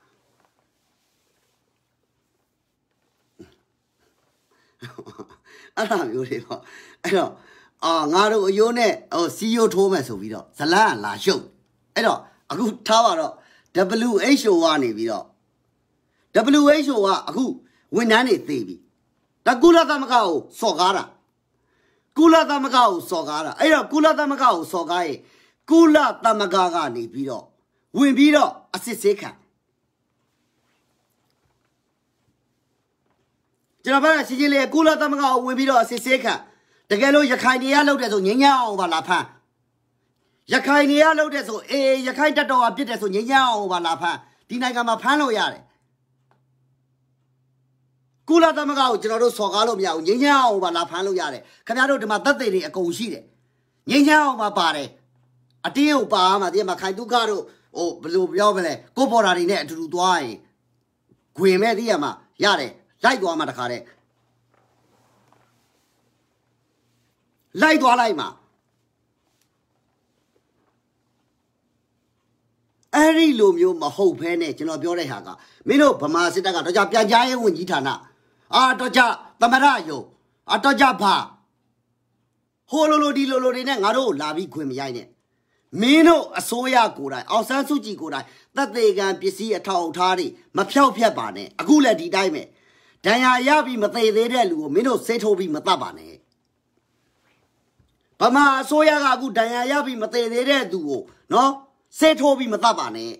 ုတ်အဲ့လိုမျိုးတွေပေါ့အဲ့တော့အာငါတို့အယိုးနဲ့ဟိုစီယိုထိုးမယ်ဆိုပြီးတော့ဇလန်ကလာရှုပ်အဲ့တော့အခုထားပါတော့ WHO ကနေပြီးတော့ WHO ကအခုဝန်ထမ်းတွေသိပြီတကုလသမဂ္ဂကိုစော်ကားတာကုလသမဂ္ဂကိုစော်ကားတာအဲ့တော့ကုလသမဂ္ဂကိုစော်ကားရင်ကုလသမဂ္ဂကနေပြီးတော့ဝင်ပြီးတော့အစစ်ဆေးခံကျွန်တော်ဘက်ကရှင်းရှင်းလေးကုလသမဂ္ဂကိုဝင်ပြီးတော့အစစ်ဆေးခံတကယ်လို့ရခိုင်တရားလောက်တယ်ဆိုငင်းညအောင်ပါလားဖမ်းရခိုင်တရားလောက်တယ်ဆိုအေးရခိုင်တပ်တော်ကပြစ်တယ်ဆိုငင်းညအောင်ပါလားဖမ်းဒီနိုင်ငံမှာဖမ်းလို့ရတယ်ကုလသမဂ္ဂကိုကျွန်တော်တို့စော်ကားလို့မရဘူးငင်းညအောင်ပါလားဖမ်းလို့ရတယ်ခင်ဗျားတို့ဒီမှာသက်သေတွေအကုန်ရှိတယ်ငင်းညအောင်ပါပါတယ်အတင်းကိုပါမှာဒီမှာခိုင်ဒုက္ခတို့ဟိုဘယ်လိုပြောမလဲကိုပေါ်တာတွေနဲ့အတူတူသွားရင်ဂွေမဲ့ဒီရမှာရတယ်လိုက်သွားမှတခါတဲ့လိုက်သွားလိုက်မှာအဲ့ဒီလိုမျိုးမဟုတ်ဘဲနဲ့ကျွန်တော်ပြောတဲ့ဟာကမင်းတို့ဗမာစစ်တပ်ကတော့ကြပြန်ကြားရေးဝန်ကြီးဌာနအာတော့ကြသမရယုံအာတော့ကြဖာဟိုလိုလိုဒီလိုလိုတွေနဲ့ငါတို့လာပြီးခွင်မရိုက်နဲ့မင်းတို့အစိုးရကိုယ်တိုင်အောင်ဆန်းစုကြည်ကိုယ်တိုင်သက်သေးကံပစ္စည်းအထောက်အထားတွေမဖြောက်ဖြက်ပါနဲ့အခုလည်းဒီတိုင်းပဲဒဏ်ရာရပြီးမသေးသေးတဲ့လူကိုမင်းတို့ဆေးထိုးပြီးမတတ်ပါနဲ့ဗမာအစိုးရကအခုဒဏ်ရာရပြီးမသေးသေးတဲ့သူကို နော်ဆေးထိုးပြီးမတတ်ပါနဲ့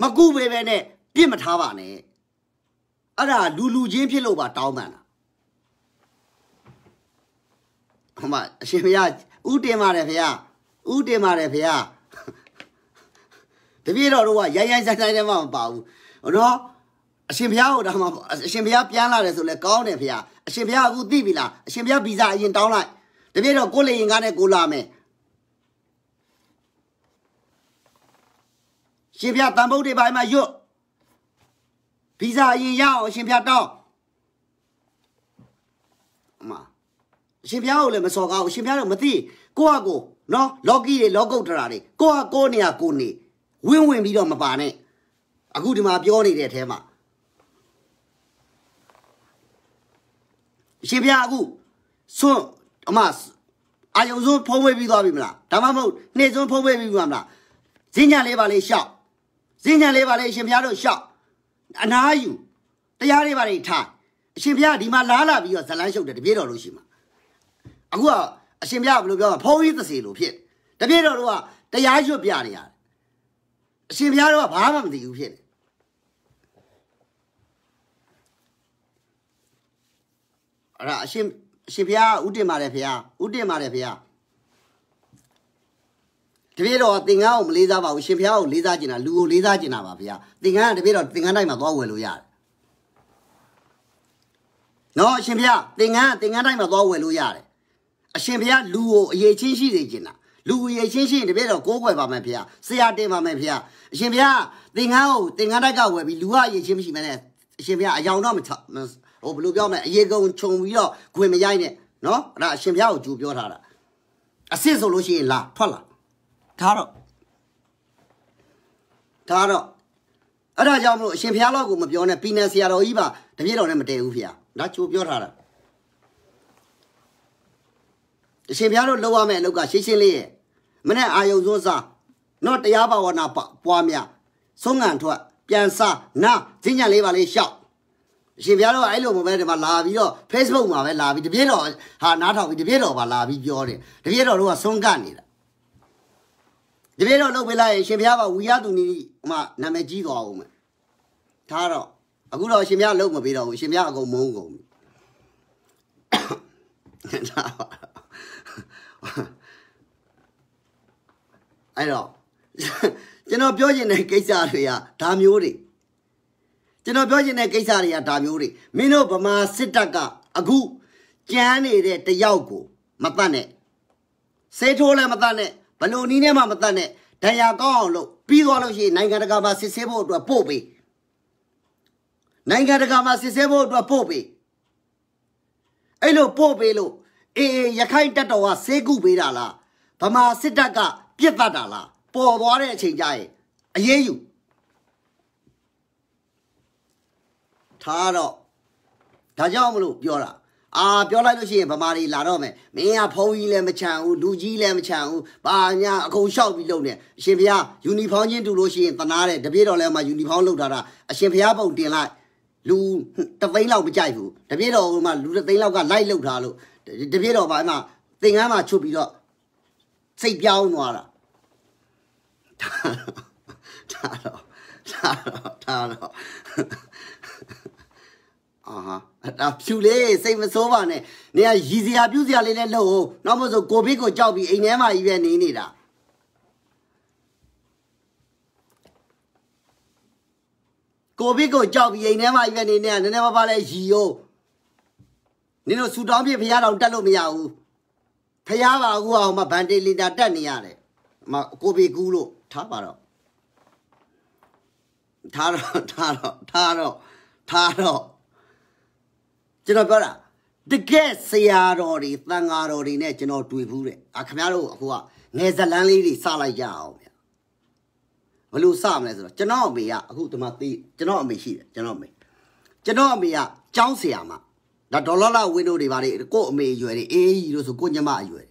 မကုပဲပဲနဲ့ပြစ်မထားပါနဲ့အဲ့ဒါလူလူချင်းဖြစ်လို့ပါတောင်းပန်တာဟမအရှင်ဘုရားဥတင်ပါတယ်ဖေ။ဥတင်ပါတယ်ဖေ။တပည့်တော်တို့ကရိုင်းရိုင်းဆိုင်ဆိုင်ထဲမှာမပါဘူး။နော်အရှင်ဘုရားကိုဒါမှအရှင်ဘုရားပြန်လာတယ်ဆိုလဲကောင်းတယ်ဘုရားအရှင်ဘုရားအခုသိပြီလားအရှင်ဘုရားဗီဇာအရင်တောင်းလိုက်တပြည့်တော့ကိုလေရင်ကားနဲ့ကိုလာမယ်ရှင်ဘုရားတန်ဖို့တွေပိုင်းမှာရွတ်ဗီဇာအရင်ရအောင်အရှင်ဘုရားတောင်းအမအရှင်ဘုရားကိုလည်းမစော်ကားဘူးအရှင်ဘုရားတော့မသိကိုကကိုနော်လော်ကီတွေလော်ကုတ်တရာတွေကိုကကိုနေရကိုနေဝင်းဝင်ပြီးတော့မပါနဲ့အခုဒီမှာပြောနေတဲ့အထဲမှာရှင်ဖျားအခုစွန့်အမအာယုံစွန့်ဖုံးဝဲပြီးသွားပြီမလားဒါမှမဟုတ်နှိမ့်စွန့်ဖုံးဝဲပြီးသွားမလားဈဉ္ညာလေးပါလေးရှောက်ဈဉ္ညာလေးပါလေးရှင်ဖျားတို့ရှောက်အနာယူတရားလေးပါလေးထားအရှင်ဖျားဒီမှာလားလာပြီးတော့ဇလန်းရှုပ်တယ်တပြေတော်လို့ရှိမှာအခုကအရှင်ဖျားကဘယ်လိုပြောတာဖုံးကြီးသစီလို့ဖြစ်တပြေတော်တို့ကတရားရွတ်ပြနေရတယ်အရှင်ဖျားတို့ကဘာမှမသိဘူးဖြစ်တယ်အဲ့ဒါအရှင်အရှင်ဘုရားဥတင်ပါတယ်ဘုရားဥတင်ပါတယ်ဘုရားတပည့်တော်သင်္ကန်းကိုမလေးစားပါဘူးရှင်ဘုရားကိုလေးစားကျင်တာလူကိုလေးစားကျင်တာပါဘုရားသင်္ကန်းကတပည့်တော်သင်္ကန်းတိုင်းမှာသွားဝယ်လို့ရတယ်နော်အရှင်ဘုရားသင်္ကန်းသင်္ကန်းတိုင်းမှာသွားဝယ်လို့ရတယ်အရှင်ဘုရားလူကိုအရေးချင်းရှိစေချင်တာလူကိုအရေးချင်းရှိရင်တပည့်တော်ကိုးကွယ်ပါမယ်ဘုရားဆရာတင်ပါမယ်ဘုရားအရှင်ဘုရားသင်္ကန်းကိုသင်္ကန်းတိုက်ကဝယ်ပြီးလူကအရေးချင်းမရှိမနဲ့အရှင်ဘုရားအယောင်တော့မဟိုဘယ်လိုပြောမလဲအရေကုံခြုံပြီးတော့ဂွင်မရိုက်နဲ့နော်အဲ့ဒါအရှင်ဘုရားကိုကြူပြောထားတာအစစ်ဆိုလို့ရှိရင်လာထွက်လာဒါတော့ဒါတော့အဲ့ဒါကြောင့်မလို့အရှင်ဘုရားလောက်ကိုမပြောနဲ့ပြည်နယ်ဆရာတော်ကြီးပါတပြည့်တော်နဲ့မတည်ဘူးဖေ။ဒါကြိုပြောထားတာ။အရှင်ဘုရားတို့လောက်ရမယ့်အလုပ်ကရှင်းရှင်းလေးရဲ့မနဲ့အာယုံစွန်းစားနော်တရားဘာဝနာပွားများဆုံးငံထွက်ပြန်စားနာဈဉ္ညာလေးပါလေးရှောက်အရှင်ဘုရားတော့အဲ့လိုမပဲဒီမှာလာပြီးတော့ Facebook မှာပဲလာပြီးတပြည့်တော်ဟာနားထောင်ပြီးတပြည့်တော်ပါလာပြီးပြောတယ်တပြည့်တော်တို့ကဆုံးကနေတာတပြည့်တော်လုပ်ပေးလိုက်ရင်ရှင်ဘုရားကဝီရသူနီဟိုမှာနာမည်ကြီးသွားအောင်မယ်ထားတော့အခုတော့ရှင်ဘုရားလုပ်မပေးတော့ဘူးရှင်ဘုရားအကုန်မုန်းကုန်ပြီအဲ့တော့ကျွန်တော်ပြောချင်တဲ့ကိစ္စတွေကဒါမျိုးတွေကျွန်တော်ပြောချင်တဲ့ကိစ္စတွေကဒါမျိုးတွေမင်းတို့ဗမာစစ်တပ်ကအခုကြမ်းနေတဲ့တယောက်ကိုမတတ်နဲ့ဆဲထိုးလည်းမတတ်နဲ့ဘလို့နီးနဲ့မှမတတ်နဲ့ဒဏ်ရာကောင်းအောင်လုပ်ပြီးသွားလို့ရှိရင်နိုင်ငံတကာမှာစစ်ဆေးဖို့အတွက်ပို့ပေးနိုင်ငံတကာမှာစစ်ဆေးဖို့အတွက်ပို့ပေးအဲ့လိုပို့ပေးလို့အေးရခိုင်တပ်တော်ကစေကုပေးတာလားဗမာစစ်တပ်ကပြစ်ပတ်တာလားပေါ်သွားတဲ့အချိန်ကျရင်အေးအေးယူထားတော့ဒါကြောင့်မလို့ပြောတာအာပြောလိုက်လို့ရှိရင်ဗမာတွေလာတော့မယ်မင်းကဖုံးကြီးလည်းမချန်ဘူးလူကြီးလည်းမချန်ဘူးပါညာအကုန်လျှောက်ပြီးလုပ်နေအရှင်ဘုရားယူနီဖောင်းချင်းတူလို့ရှိရင်တနာတယ်တပြည့်တော်လည်းမှယူနီဖောင်းလုပ်ထားတာအရှင်ဘုရားပုံတင်လိုက်လူတသိန်းလောက်မကြိုက်ဘူးတပြည့်တော်ကလူတသိန်းလောက်ကလိုက်လုပ်ထားလို့တပြည့်တော်ပါအမှသင်္ကန်းမှာချုပ်ပြီးတော့စိတ်ပြောင်းသွားတာဒါတော့ဒါတော့ဒါတော့အာဟာဒါဖြူလေးစိတ်မဆိုးပါနဲ့နေရရီစရာပြူစရာလေးနဲ့လုပ်ဟုတ်နောက်မဆိုကိုဗစ်ကိုကြောက်ပြီးအိမ်ထဲမှာကြီးပဲနေနေတာကိုဗစ်ကိုကြောက်ပြီးအိမ်ထဲမှာကြီးပဲနေနေတာနည်းနည်းပါးပါးလဲရီရောနင်တို့ဆူတောင်းပြဖရားတော်တက်လို့မရဘူးဖရားပါကူအောင်မဗန်တေလီတာတက်နေရတယ်မကိုဗစ်ကူးလို့ထားပါတော့ထားတော့ထားတော့ထားတော့ထားတော့ကျွန်တော်ပြောတာတကယ်ဆရာတော်တွေတန်ဃာတော်တွေနဲ့ကျွန်တော်တွေ့ဘူးတဲ့အာခင်ဗျားတို့အခုကငယ်ဇလန်းလေးတွေစလိုက်ကြအောင်ဗျာဘလို့စမလဲဆိုတော့ကျွန်တော်အမေကအခုဒီမှာသိကျွန်တော်အမေရှိတယ်ကျွန်တော်အမေကျွန်တော်အမေကကျောင်းဆရာမဒါဒေါ်လာလာဝင်းတို့တွေပါတယ်ကို့အမေအရွယ်တွေအေးကြီးလို့ဆိုကို့ညမအရွယ်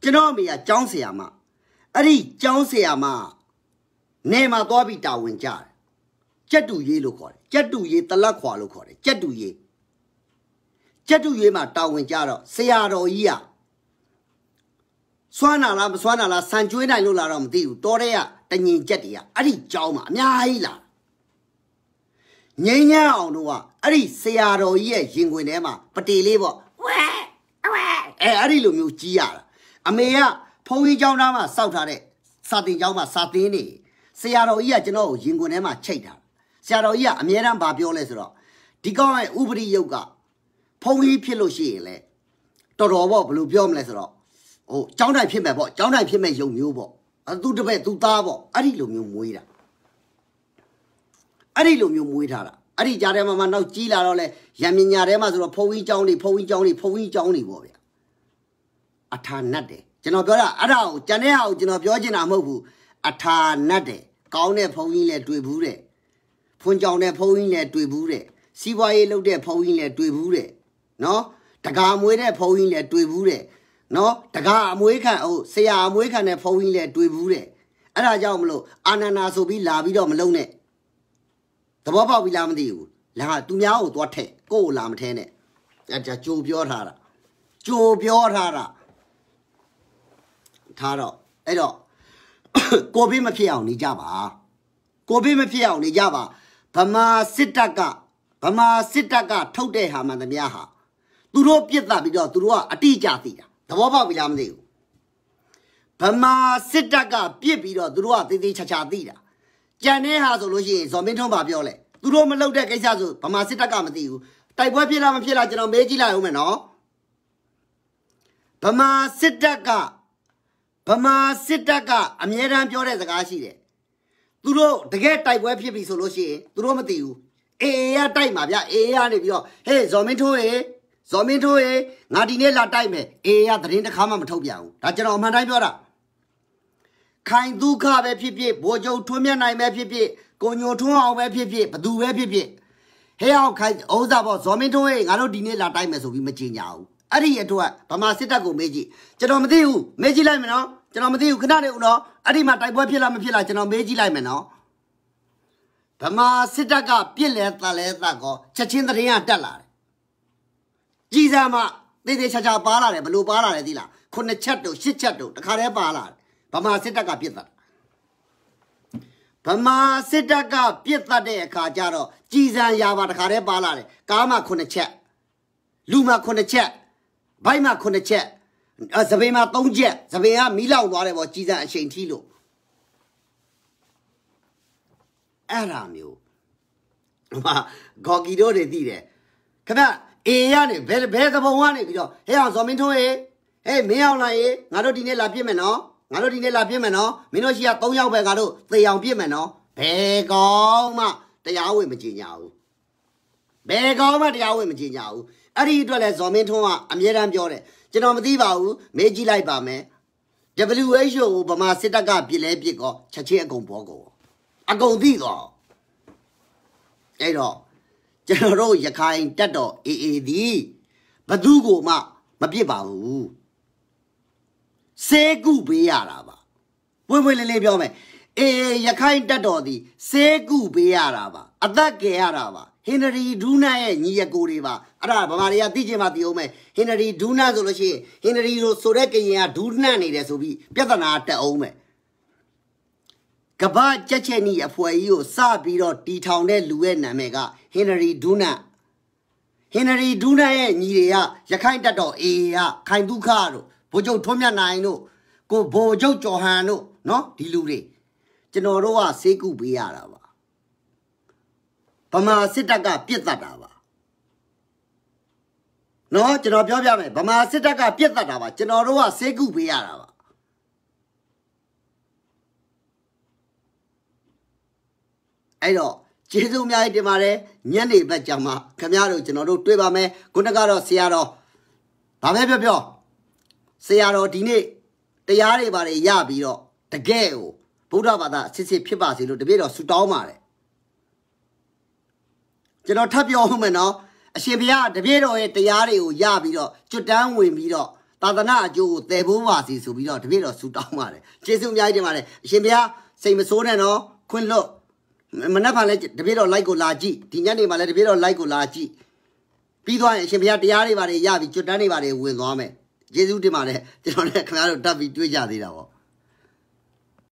တွေကျွန်တော်အမေကကျောင်းဆရာမအဲ့ဒီကျောင်းဆရာမနေမှာသွားပြီးတာဝန်ကြတယ်ကြက်တူရေးလို့ခေါ်တယ်ကြက်တူရေးတလက်ခွာလို့ခေါ်တယ်ကြက်တူရေးကျက်တူရွေးမှာတာဝန်ကြတော့ဆရာတော်ကြီးကစွမ်းနာလားမစွမ်းနာလားဆန်ကျွေးနိုင်လို့လားတော့မသိဘူးတော်တဲ့ကတညင်ကျက်တွေကအဲ့ဒီကြောင်းမှာအများကြီးလားငိမ့်ညံ့အောင်တို့ကအဲ့ဒီဆရာတော်ကြီးရဲ့ရင်ခွင်ထဲမှာပတေလေးပေါ့ဝဲဝဲအဲအဲ့ဒီလိုမျိုးကြီးရတာအမေကဖုန်းကြီးကျောင်းသားမှာစောက်ထားတဲ့စာတင်ကျောင်းမှာစာတင်နေဆရာတော်ကြီးကကျွန်တော်ကိုရင်ခွင်ထဲမှာချိတ်တာဆရာတော်ကြီးကအမြဲတမ်းဗာပြောလဲဆိုတော့ဒီကောင်ရဲ့ဥပဒေရုပ်ကဖုံးကြီးဖြစ်လို့ရှိရင်လေတော်တော်ပေါ့ဘယ်လိုပြောမလဲဆိုတော့ဟိုចောင်းတိုင်ဖြစ်မယ်ပေါ့ចောင်းတိုင်ဖြစ်မယ်ယုံမျိုးပေါ့အဲသူတပည့်သူသားပေါ့အဲ့ဒီလိုမျိုးမွေးတာအဲ့ဒီလိုမျိုးမွေးထားတာအဲ့ဒီကြားထဲမှာမှနောက်ကြီးလာတော့လေရံမြညာထဲမှာဆိုတော့ဖုံးကြီးចောင်းနေဖုံးကြီးចောင်းနေဖုံးကြီးចောင်းနေပေါ့ဗျာအထာနတ်တယ်ကျွန်တော်ပြောတာအဲ့ဒါကိုကျန်တဲ့ဟာကိုကျွန်တော်ပြောချင်တာမဟုတ်ဘူးအထာနတ်တယ်ကောင်းတဲ့ဖုံးကြီးလည်းတွေ့ဘူးတဲ့ဖွင့်ကြောင်တဲ့ဖုံးကြီးလည်းတွေ့ဘူးတဲ့စီးပွားရေးလုပ်တဲ့ဖုံးကြီးလည်းတွေ့ဘူးတဲ့နော်တကာမွေးတဲ့ဘုံကြီးလည်းတွေ့ဘူးတဲ့နော်တကာအမွေးခံဟိုဆရာအမွေးခံတဲ့ဘုံကြီးလည်းတွေ့ဘူးတဲ့အဲ့ဒါကြောင့်မလို့အာနန္ဒာဆိုပြီးလာပြီးတော့မလုံနဲ့သဘောပေါက်ပြီလားမသိဘူးလာသူများကိုသွားထက်ကို့ကိုလာမထဲနဲ့အဲ့ဒါကြိုပြောထားတာကြိုပြောထားတာထားတော့အဲ့တော့ကိုဘေးမဖြစ်အောင်နေကြပါကိုဘေးမဖြစ်အောင်နေကြပါဗမာစစ်တပ်ကဗမာစစ်တပ်ကထုတ်တဲ့ဟာမှန်သမျှဟာသူတို့ပြစ်တတ်ပြီးတော့သူတို့ကအတိအကျသိတာသဘောပေါက်ပြီလားမသိဘူးဗမာစစ်တပ်ကပြစ်ပြီးတော့သူတို့ကသေးသေးချာချာသိတာကြံတဲ့ဟာဆိုလို့ရှိရင်ဇော်မင်းထွန်းပါပြောလဲသူတို့မလုပ်တဲ့ကိစ္စဆိုဗမာစစ်တပ်ကမသိဘူးတိုက်ပွဲဖြစ်လားမဖြစ်လားကျွန်တော်မေးကြည့်လိုက်အောင်မယ်နော်ဗမာစစ်တပ်ကဗမာစစ်တပ်ကအမြဲတမ်းပြောတဲ့စကားရှိတယ်သူတို့တကယ်တိုက်ပွဲဖြစ်ပြီဆိုလို့ရှိရင်သူတို့မသိဘူးအေအေကတိုက်မှာဗျအေအေကနေပြီးတော့ဟေးဇော်မင်းထွန်းရေဇော်မင်းထိုးရေငါဒီနေ့လာတိုက်မယ်အေရသတင်းတစ်ခါမှမထုတ်ပြန်ဘူးဒါကျွန်တော်အမှန်တိုင်းပြောတာခိုင်ဒုက္ခပဲဖြစ်ဖြစ်ဘိုးကျုံထွန်းမြတ်နိုင်ပဲဖြစ်ဖြစ်ကိုညိုထွန်းအောင်ပဲဖြစ်ဖြစ်ဘသူပဲဖြစ်ဖြစ်ဟဲ့အောင်ခိုင်ဥစ္စာပေါ့ဇော်မင်းထိုးရေငါတို့ဒီနေ့လာတိုက်မယ်ဆိုပြီးမကြင်ညာဘူးအဲ့ဒီအတွက်ဗမာစစ်တပ်ကိုမေးကြည့်ကျွန်တော်မသိဘူးမေးကြည့်လိုက်မယ်နော်ကျွန်တော်မသိဘူးခဏနေဦးနော်အဲ့ဒီမှာတိုက်ပွဲဖြစ်လားမဖြစ်လားကျွန်တော်မေးကြည့်လိုက်မယ်နော်ဗမာစစ်တပ်ကပြစ်လဲတလဲတကောချက်ချင်းသတင်းကတက်လာတယ်ကြည်စာမှတေးသေးချာချာပါလာတယ်ဘလို့ပါလာတယ်သိလားခုနှစ်ချက်တို့ရှစ်ချက်တို့တခါတည်းပါလာတယ်ဗမာစစ်တပ်ကပြစ်တာဗမာစစ်တပ်ကပြစ်တတ်တဲ့အခါကျတော့ကြည်စံရာပါတခါတည်းပါလာတယ်ကားမှခုနှစ်ချက်လူမှခုနှစ်ချက်ဘိုက်မှခုနှစ်ချက်သပင်မှသုံးချက်သပင်ကမီးလောင်သွားတယ်ပေါ့ကြည်စံအချိန်ထိလို့အဲ့ဒါမျိုးဟိုမှာဂေါ်ကီတို့တွေသိတယ်ခင်ဗျအေကနေဘယ်ဘယ်သဘုံကနေပြီးတော့ဟဲ့အောင်ဇော်မင်းထွန်းရေဟဲ့မင်းအောင်လာရေငါတို့ဒီနေ့လာပြစ်မယ်နော်ငါတို့ဒီနေ့လာပြစ်မယ်နော်မင်းတို့ရှိရ3ယောက်ပဲငါတို့သေအောင်ပြစ်မယ်နော်ဘယ်ကောင်မှတရားဝင်မကြင်ညာဘူးဘယ်ကောင်မှတရားဝင်မကြင်ညာဘူးအဲ့ဒီအတွက်လဲဇော်မင်းထွန်းကအမြဲတမ်းပြောတယ်ကျွန်တော်မသိပါဘူးမေးကြည့်လိုက်ပါမယ် WHO ကိုဗမာစစ်တပ်ကပြစ်လဲပြစ်ကောချက်ချင်းအကုန်ဘောကောအကုန်သိကောအဲ့တော့ကျွန်တော်တို့ရခိုင်တက်တော်အေအေသည်ဘသူကိုမှ မပြစ်ပါဘူးစေကုပေးရတာပါဝင်ဝင်လေးလေးပြောမယ်အေရခိုင်တက်တော်သည်စေကုပေးရတာပါအသက်ကြရတာပါဟင်နရီဒူးနာရဲ့ညီရကိုတွေပါအဲ့ဒါဗမာတွေကသိချင်မှသိအောင်မယ်ဟင်နရီဒူးနာဆိုလို့ရှိရင်ဟင်နရီဆိုဆိုတဲ့ကရင်ကဒူးနာနေတယ်ဆိုပြီးပြဿနာတက်အောင်မယ်ကမ္ဘာကြက်ချက်နီအဖွဲ့ကြီးကိုစပြီးတော့တီထောင်တဲ့လူရဲ့နာမည်ကဟင်နရီဒူနတ်ဟင်နရီဒူနတ်ရဲ့ညီတွေကရခိုင်တပ်တော်အေရခိုင်ဒုခတို့ဗိုလ်ချုပ်ထွန်းမြတ်နိုင်တို့ကိုဗိုလ်ချုပ်ကျော်ဟန်တို့နော်ဒီလူတွေကျွန်တော်တို့ကစေးကုပေးရတာပါဗမာစစ်တပ်ကပြစ်တတ်တာပါနော်ကျွန်တော်ပြောပြမယ်ဗမာစစ်တပ်ကပြစ်တတ်တာပါကျွန်တော်တို့ကစေးကုပေးရတာပါအဲ့တော့ကျေးဇူးအများကြီးတင်ပါတယ်ညနေဘက်ကြမှာခင်ဗျားတို့ကျွန်တော်တို့တွေ့ပါမယ်ခုနကတော့ဆရာတော်ဘာပဲပြောပြောဆရာတော်ဒီနေ့တရားတွေပါတယ်ရပြီးတော့တကယ်ကိုဗုဒ္ဓဘာသာအစစ်စစ်ဖြစ်ပါစေလို့တပည့်တော်ဆုတောင်းပါတယ်ကျွန်တော်ထပ်ပြောဦးမယ်နော်အရှင်ဘုရားတပည့်တော်ရဲ့တရားတွေကိုရပြီးတော့ကျွတ်တန်းဝင်ပြီးတော့သာသနာအကျိုးကိုတည်ဖို့ပါစီဆိုပြီးတော့တပည့်တော်ဆူတောင်းပါတယ်ကျေးဇူးအများကြီးတင်ပါတယ်အရှင်ဘုရားစိတ်မဆိုးနဲ့နော်ခွင့်လွတ်မနက်ဖြန်လည်းတပည့်တော် live ကိုလာကြည့်ဒီညနေမှာလည်းတပည့်တော် live ကိုလာကြည့်ပြီးသွားရင်အရှင်ဘုရားတရားတွေပါတယ်ရပြီကျွတ်တန်းတွေပါတယ်ဝင်သွားမယ်ယေရှုတင်ပါတယ်ကျွန်တော်လည်းခင်ဗျားတို့တတ်ပြီးတွေးကြသေးတာပေါ့